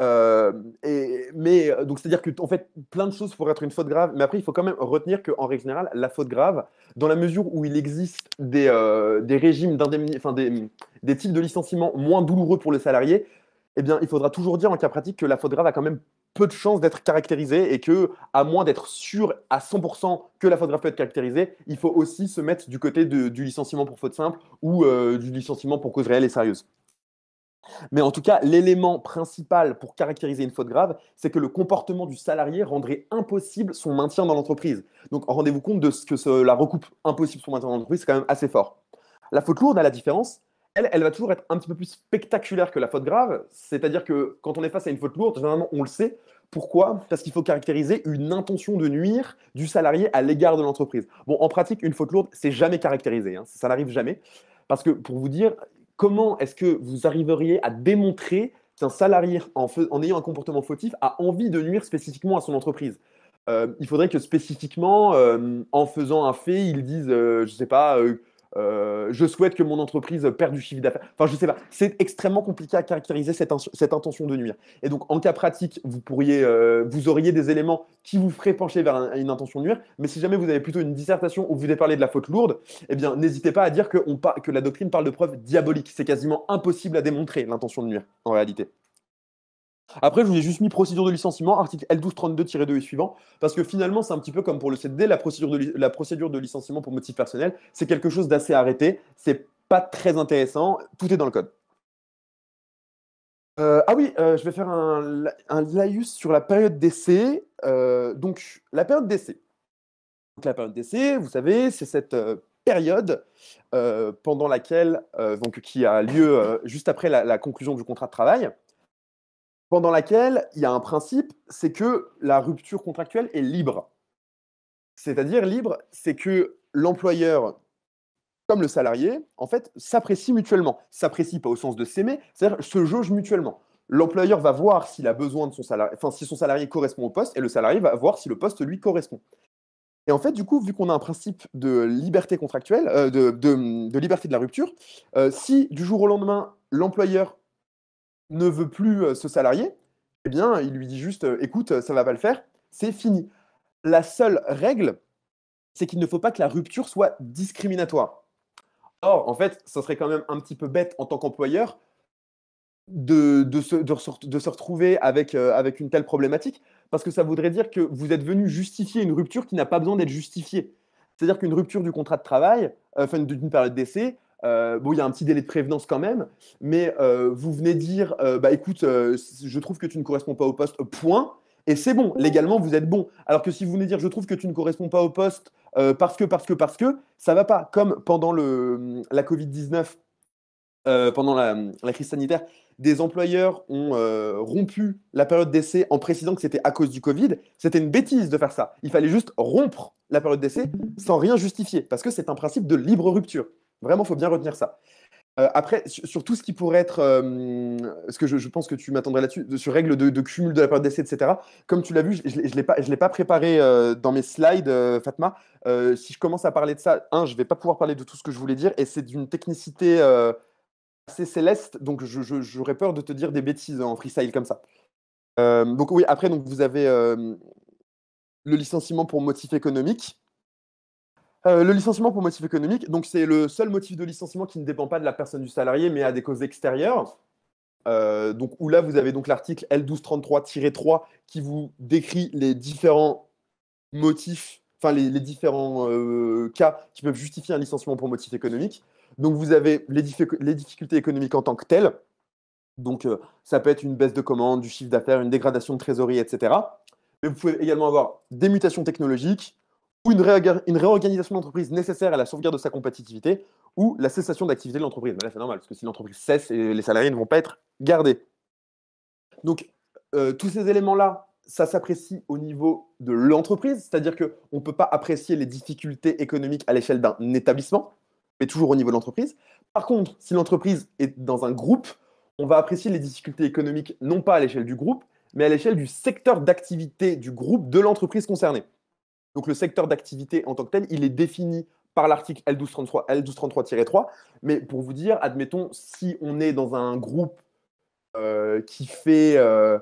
Euh, et, mais euh, donc, c'est-à-dire que en fait, plein de choses pourraient être une faute grave. Mais après, il faut quand même retenir qu'en règle générale, la faute grave, dans la mesure où il existe des, euh, régimes d'indemnité, enfin des, types de licenciement moins douloureux pour le salarié, eh bien, il faudra toujours dire en cas pratique que la faute grave a quand même peu de chances d'être caractérisé et que, à moins d'être sûr à 100% que la faute grave peut être caractérisée, il faut aussi se mettre du côté du licenciement pour faute simple ou euh, du licenciement pour cause réelle et sérieuse. Mais en tout cas, l'élément principal pour caractériser une faute grave, c'est que le comportement du salarié rendrait impossible son maintien dans l'entreprise. Donc rendez-vous compte de ce que cela recoupe impossible son maintien dans l'entreprise, c'est quand même assez fort. La faute lourde, a la différence, elle, elle va toujours être un petit peu plus spectaculaire que la faute grave. C'est-à-dire que quand on est face à une faute lourde, généralement, on le sait. Pourquoi Parce qu'il faut caractériser une intention de nuire du salarié à l'égard de l'entreprise. Bon, en pratique, une faute lourde, c'est jamais caractérisé. Hein. Ça n'arrive jamais. Parce que, pour vous dire, comment est-ce que vous arriveriez à démontrer qu'un salarié, en, ayant un comportement fautif, a envie de nuire spécifiquement à son entreprise euh, il faudrait que spécifiquement, euh, en faisant un fait, il dise, euh, je ne sais pas, euh, je souhaite que mon entreprise perde du chiffre d'affaires. Enfin, je sais pas. C'est extrêmement compliqué à caractériser cette, intention de nuire. Et donc, en cas pratique, vous euh, auriez des éléments qui vous feraient pencher vers une intention de nuire. Mais si jamais vous avez plutôt une dissertation où vous devez parler de la faute lourde, eh bien, n'hésitez pas à dire que la doctrine parle de preuves diaboliques. C'est quasiment impossible à démontrer l'intention de nuire en réalité. Après, je vous ai juste mis procédure de licenciement, article L1232-2 et suivant, parce que finalement, c'est un petit peu comme pour le CD la procédure de, licenciement pour motif personnel, c'est quelque chose d'assez arrêté, c'est pas très intéressant, tout est dans le code. Euh, ah oui, euh, je vais faire un, un, laïus sur la période d'essai. Euh, donc, la période d'essai. Donc, la période d'essai, vous savez, c'est cette période pendant laquelle, donc, qui a lieu juste après la conclusion du contrat de travail, pendant laquelle il y a un principe, c'est que la rupture contractuelle est libre. C'est-à-dire libre, c'est que l'employeur, comme le salarié, en fait, s'apprécie mutuellement. S'apprécie pas au sens de s'aimer, c'est-à-dire se jauge mutuellement. L'employeur va voir s'il a besoin de son salarié, enfin si son salarié correspond au poste, et le salarié va voir si le poste lui correspond. Et en fait, du coup, vu qu'on a un principe de liberté contractuelle, euh, de, liberté de la rupture, euh, si du jour au lendemain, l'employeur ne veut plus euh, se salarier, eh bien, il lui dit juste euh, écoute, euh, ça va pas le faire, c'est fini. La seule règle, c'est qu'il ne faut pas que la rupture soit discriminatoire. Or, en fait, ça serait quand même un petit peu bête en tant qu'employeur de, de, se, de, retrouver avec, une telle problématique, parce que ça voudrait dire que vous êtes venu justifier une rupture qui n'a pas besoin d'être justifiée. C'est-à-dire qu'une rupture du contrat de travail, enfin d'une période d'essai, euh, bon, il y a un petit délai de prévenance quand même, mais euh, vous venez dire, euh, bah écoute, je trouve que tu ne corresponds pas au poste, point, et c'est bon, légalement, vous êtes bon. Alors que si vous venez dire, je trouve que tu ne corresponds pas au poste parce que, parce que, parce que, ça va pas. Comme pendant le, la Covid-19, pendant la, crise sanitaire, des employeurs ont rompu la période d'essai en précisant que c'était à cause du Covid. C'était une bêtise de faire ça. Il fallait juste rompre la période d'essai sans rien justifier, parce que c'est un principe de libre rupture. Vraiment, faut bien retenir ça. Euh, après, sur, tout ce qui pourrait être, euh, ce que je, pense que tu m'attendrais là-dessus, sur règles de, cumul de la période d'essai, etc. Comme tu l'as vu, je ne l'ai pas, pas préparé euh, dans mes slides, Fatma. si je commence à parler de ça, un, je ne vais pas pouvoir parler de tout ce que je voulais dire, et c'est d'une technicité assez céleste, donc j'aurais peur de te dire des bêtises en freestyle comme ça. donc oui, après, donc, vous avez le licenciement pour motif économique. Euh, le licenciement pour motif économique, donc c'est le seul motif de licenciement qui ne dépend pas de la personne du salarié, mais à des causes extérieures. Euh, donc où là vous avez donc l'article L1233-3 qui vous décrit les différents motifs, enfin les, différents euh, cas qui peuvent justifier un licenciement pour motif économique. Donc vous avez les, difficultés économiques en tant que telles. Donc ça peut être une baisse de commande, du chiffre d'affaires, une dégradation de trésorerie, etc. Mais vous pouvez également avoir des mutations technologiques, ou une, réorganisation de l'entreprise nécessaire à la sauvegarde de sa compétitivité, ou la cessation d'activité de l'entreprise. Mais là, c'est normal, parce que si l'entreprise cesse, les salariés ne vont pas être gardés. Donc, euh, tous ces éléments-là, ça s'apprécie au niveau de l'entreprise, c'est-à-dire qu'on ne peut pas apprécier les difficultés économiques à l'échelle d'un établissement, mais toujours au niveau de l'entreprise. Par contre, si l'entreprise est dans un groupe, on va apprécier les difficultés économiques non pas à l'échelle du groupe, mais à l'échelle du secteur d'activité du groupe de l'entreprise concernée. Donc le secteur d'activité en tant que tel, il est défini par l'article L1233, L1233-3. Mais pour vous dire, admettons, si on est dans un groupe euh, qui fait... Euh,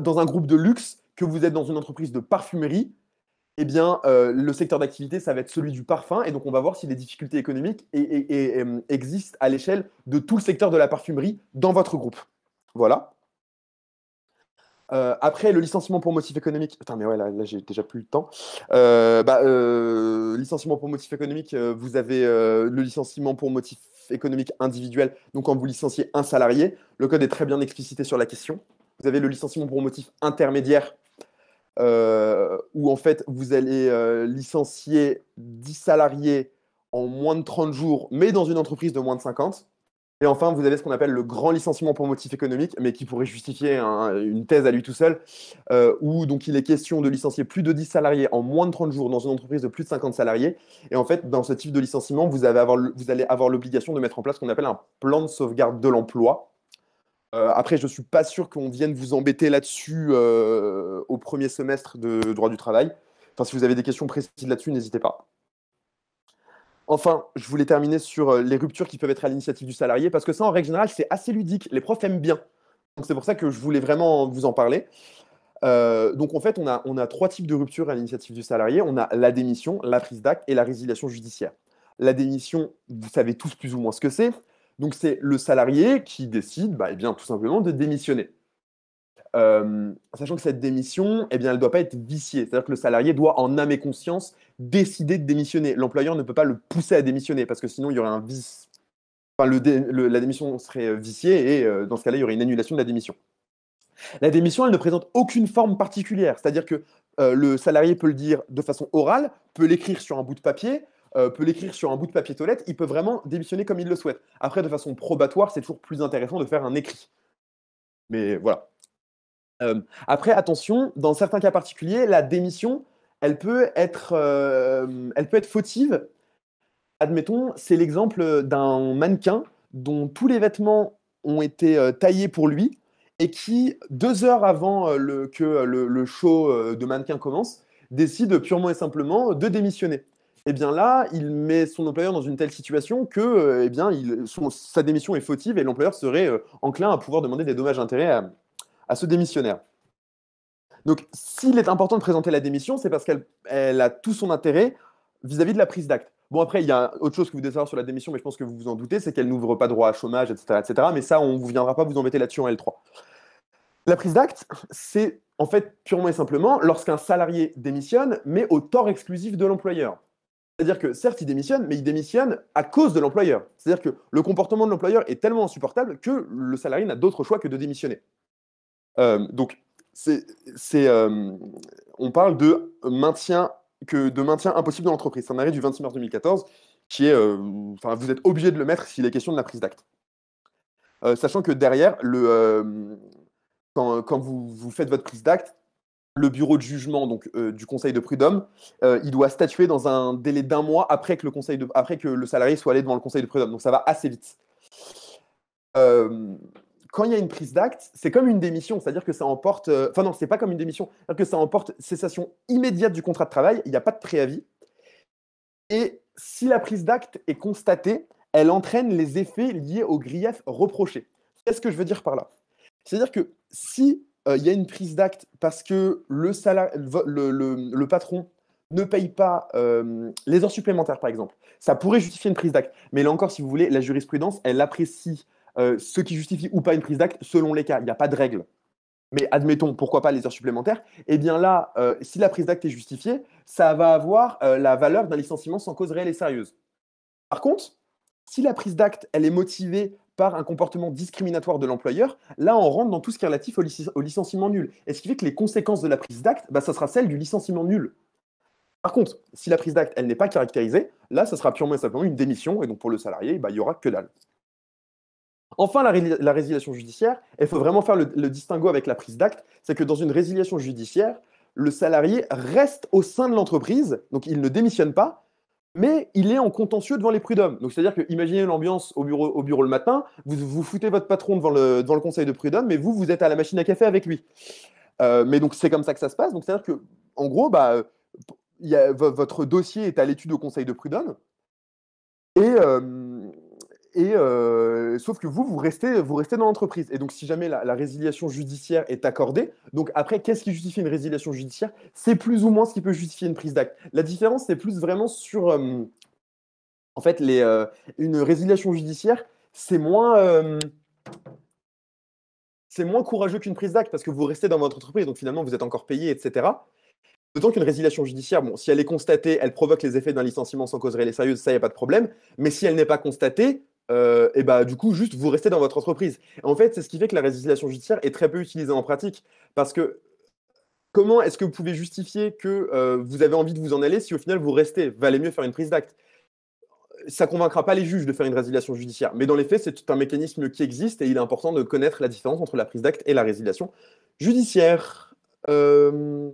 dans un groupe de luxe, que vous êtes dans une entreprise de parfumerie, eh bien, euh, le secteur d'activité, ça va être celui du parfum. Et donc, on va voir si les difficultés économiques et, existent à l'échelle de tout le secteur de la parfumerie dans votre groupe. Voilà. Euh, après, le licenciement pour motif économique. attends mais ouais, là, j'ai déjà plus le temps. Euh, bah, euh, licenciement pour motif économique, vous avez le licenciement pour motif économique individuel. Donc, quand vous licenciez un salarié, le code est très bien explicité sur la question. Vous avez le licenciement pour motif intermédiaire, où en fait, vous allez licencier 10 salariés en moins de 30 jours, mais dans une entreprise de moins de 50. Et enfin, vous avez ce qu'on appelle le grand licenciement pour motif économique, mais qui pourrait justifier une thèse à lui tout seul, euh, où donc il est question de licencier plus de 10 salariés en moins de 30 jours dans une entreprise de plus de 50 salariés. Et en fait, dans ce type de licenciement, vous, allez avoir l'obligation de mettre en place ce qu'on appelle un plan de sauvegarde de l'emploi. Euh, après, je ne suis pas sûr qu'on vienne vous embêter là-dessus euh, au premier semestre de droit du travail. Enfin, si vous avez des questions précises là-dessus, n'hésitez pas. Enfin, je voulais terminer sur euh, les ruptures qui peuvent être à l'initiative du salarié, parce que ça, en règle générale, c'est assez ludique. Les profs aiment bien. Donc c'est pour ça que je voulais vraiment vous en parler. Euh, donc en fait, on a, trois types de ruptures à l'initiative du salarié. On a la démission, la prise d'acte et la résiliation judiciaire. La démission, vous savez tous plus ou moins ce que c'est. Donc c'est le salarié qui décide, bah, eh bien, tout simplement, de démissionner. Euh, sachant que cette démission, eh bien, elle ne doit pas être viciée. C'est-à-dire que le salarié doit, en âme et conscience, décider de démissionner. L'employeur ne peut pas le pousser à démissionner parce que sinon, il y aurait un vice. Enfin, la démission serait euh, viciée et euh, dans ce cas-là, il y aurait une annulation de la démission. La démission, elle ne présente aucune forme particulière. C'est-à-dire que le salarié peut le dire de façon orale, peut l'écrire sur un bout de papier, peut l'écrire sur un bout de papier toilette, il peut vraiment démissionner comme il le souhaite. Après, de façon probatoire, c'est toujours plus intéressant de faire un écrit. Mais voilà. Euh, après, attention, dans certains cas particuliers, la démission, elle peut être, euh, elle peut être fautive. Admettons, c'est l'exemple d'un mannequin dont tous les vêtements ont été euh, taillés pour lui et qui, deux heures avant le, que le, show de mannequin commence, décide purement et simplement de démissionner. Et eh bien là, il met son employeur dans une telle situation que eh bien, sa démission est fautive et l'employeur serait enclin à pouvoir demander des dommages-intérêts à, à ce démissionnaire. Donc, s'il est important de présenter la démission, c'est parce qu'elle a tout son intérêt vis-à-vis de la prise d'acte. Bon, après, il y a autre chose que vous devez savoir sur la démission, mais je pense que vous vous en doutez, c'est qu'elle n'ouvre pas droit à chômage, etc., etc. Mais ça, on ne viendra pas vous embêter là-dessus en L3. La prise d'acte, c'est en fait purement et simplement lorsqu'un salarié démissionne, mais au tort exclusif de l'employeur. C'est-à-dire que certes, il démissionne, mais il démissionne à cause de l'employeur. C'est-à-dire que le comportement de l'employeur est tellement insupportable que le salarié n'a d'autre choix que de démissionner. Euh, donc, c'est, euh, on parle de maintien, que, de maintien impossible dans l'entreprise. C'est un arrêt du 26 mars 2014 qui est, euh, enfin, vous êtes obligé de le mettre s'il est question de la prise d'acte. sachant que derrière, le, quand, vous, vous faites votre prise d'acte, le bureau de jugement donc, du conseil de prud'homme, il doit statuer dans un délai d'un mois après que, le conseil après que le salarié soit allé devant le conseil de prud'homme. Donc ça va assez vite quand il y a une prise d'acte, c'est comme une démission, c'est-à-dire que ça emporte. Euh, enfin, non, c'est pas comme une démission, c'est-à-dire que ça emporte cessation immédiate du contrat de travail, il n'y a pas de préavis. Et si la prise d'acte est constatée, elle entraîne les effets liés au grief reproché. Qu'est-ce que je veux dire par là C'est-à-dire que si euh, il y a une prise d'acte parce que le, le, patron ne paye pas euh, les heures supplémentaires, par exemple, ça pourrait justifier une prise d'acte. Mais là encore, si vous voulez, la jurisprudence, elle apprécie euh, ce qui justifie ou pas une prise d'acte selon les cas. Il n'y a pas de règle. Mais admettons, pourquoi pas les heures supplémentaires Eh bien là, euh, si la prise d'acte est justifiée, ça va avoir euh, la valeur d'un licenciement sans cause réelle et sérieuse. Par contre, si la prise d'acte, elle est motivée par un comportement discriminatoire de l'employeur, là, on rentre dans tout ce qui est relatif au, licenciement nul. Et ce qui fait que les conséquences de la prise d'acte, bah, ça sera celle du licenciement nul. Par contre, si la prise d'acte, elle n'est pas caractérisée, là, ça sera purement et simplement une démission, et donc pour le salarié, bah, il n'y aura que dalle. Enfin, la, résiliation judiciaire, il faut vraiment faire le, distinguo avec la prise d'acte, c'est que dans une résiliation judiciaire, le salarié reste au sein de l'entreprise, donc il ne démissionne pas, mais il est en contentieux devant les prud'hommes. Donc, c'est-à-dire que, imaginez l'ambiance au bureau, au bureau le matin, vous vous foutez votre patron devant le, conseil de prud'hommes, mais vous, vous êtes à la machine à café avec lui. Euh, mais donc, c'est comme ça que ça se passe. Donc, c'est-à-dire que, en gros, bah, euh, votre dossier est à l'étude au conseil de prud'hommes. Et. Euh, et euh, sauf que vous, vous restez, vous restez dans l'entreprise. Et donc, si jamais la, résiliation judiciaire est accordée, donc après, qu'est-ce qui justifie une résiliation judiciaire C'est plus ou moins ce qui peut justifier une prise d'acte. La différence, c'est plus vraiment sur, euh, en fait, euh, une résiliation judiciaire, c'est moins c'est moins courageux qu'une prise d'acte parce que vous restez dans votre entreprise, donc finalement vous êtes encore payé, etc. D'autant qu'une résiliation judiciaire, bon, si elle est constatée, elle provoque les effets d'un licenciement sans cause réelle et sérieuse, ça, il n'y a pas de problème. Mais si elle n'est pas constatée, euh, et bah du coup juste vous restez dans votre entreprise. En fait, c'est ce qui fait que la résiliation judiciaire est très peu utilisée en pratique parce que comment est-ce que vous pouvez justifier que euh, vous avez envie de vous en aller si au final vous restez Valait mieux faire une prise d'acte. Ça convaincra pas les juges de faire une résiliation judiciaire, mais dans les faits, c'est un mécanisme qui existe et il est important de connaître la différence entre la prise d'acte et la résiliation judiciaire. Euh,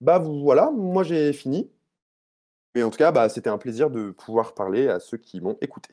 bah voilà, moi j'ai fini. Mais en tout cas, bah, c'était un plaisir de pouvoir parler à ceux qui m'ont écouté.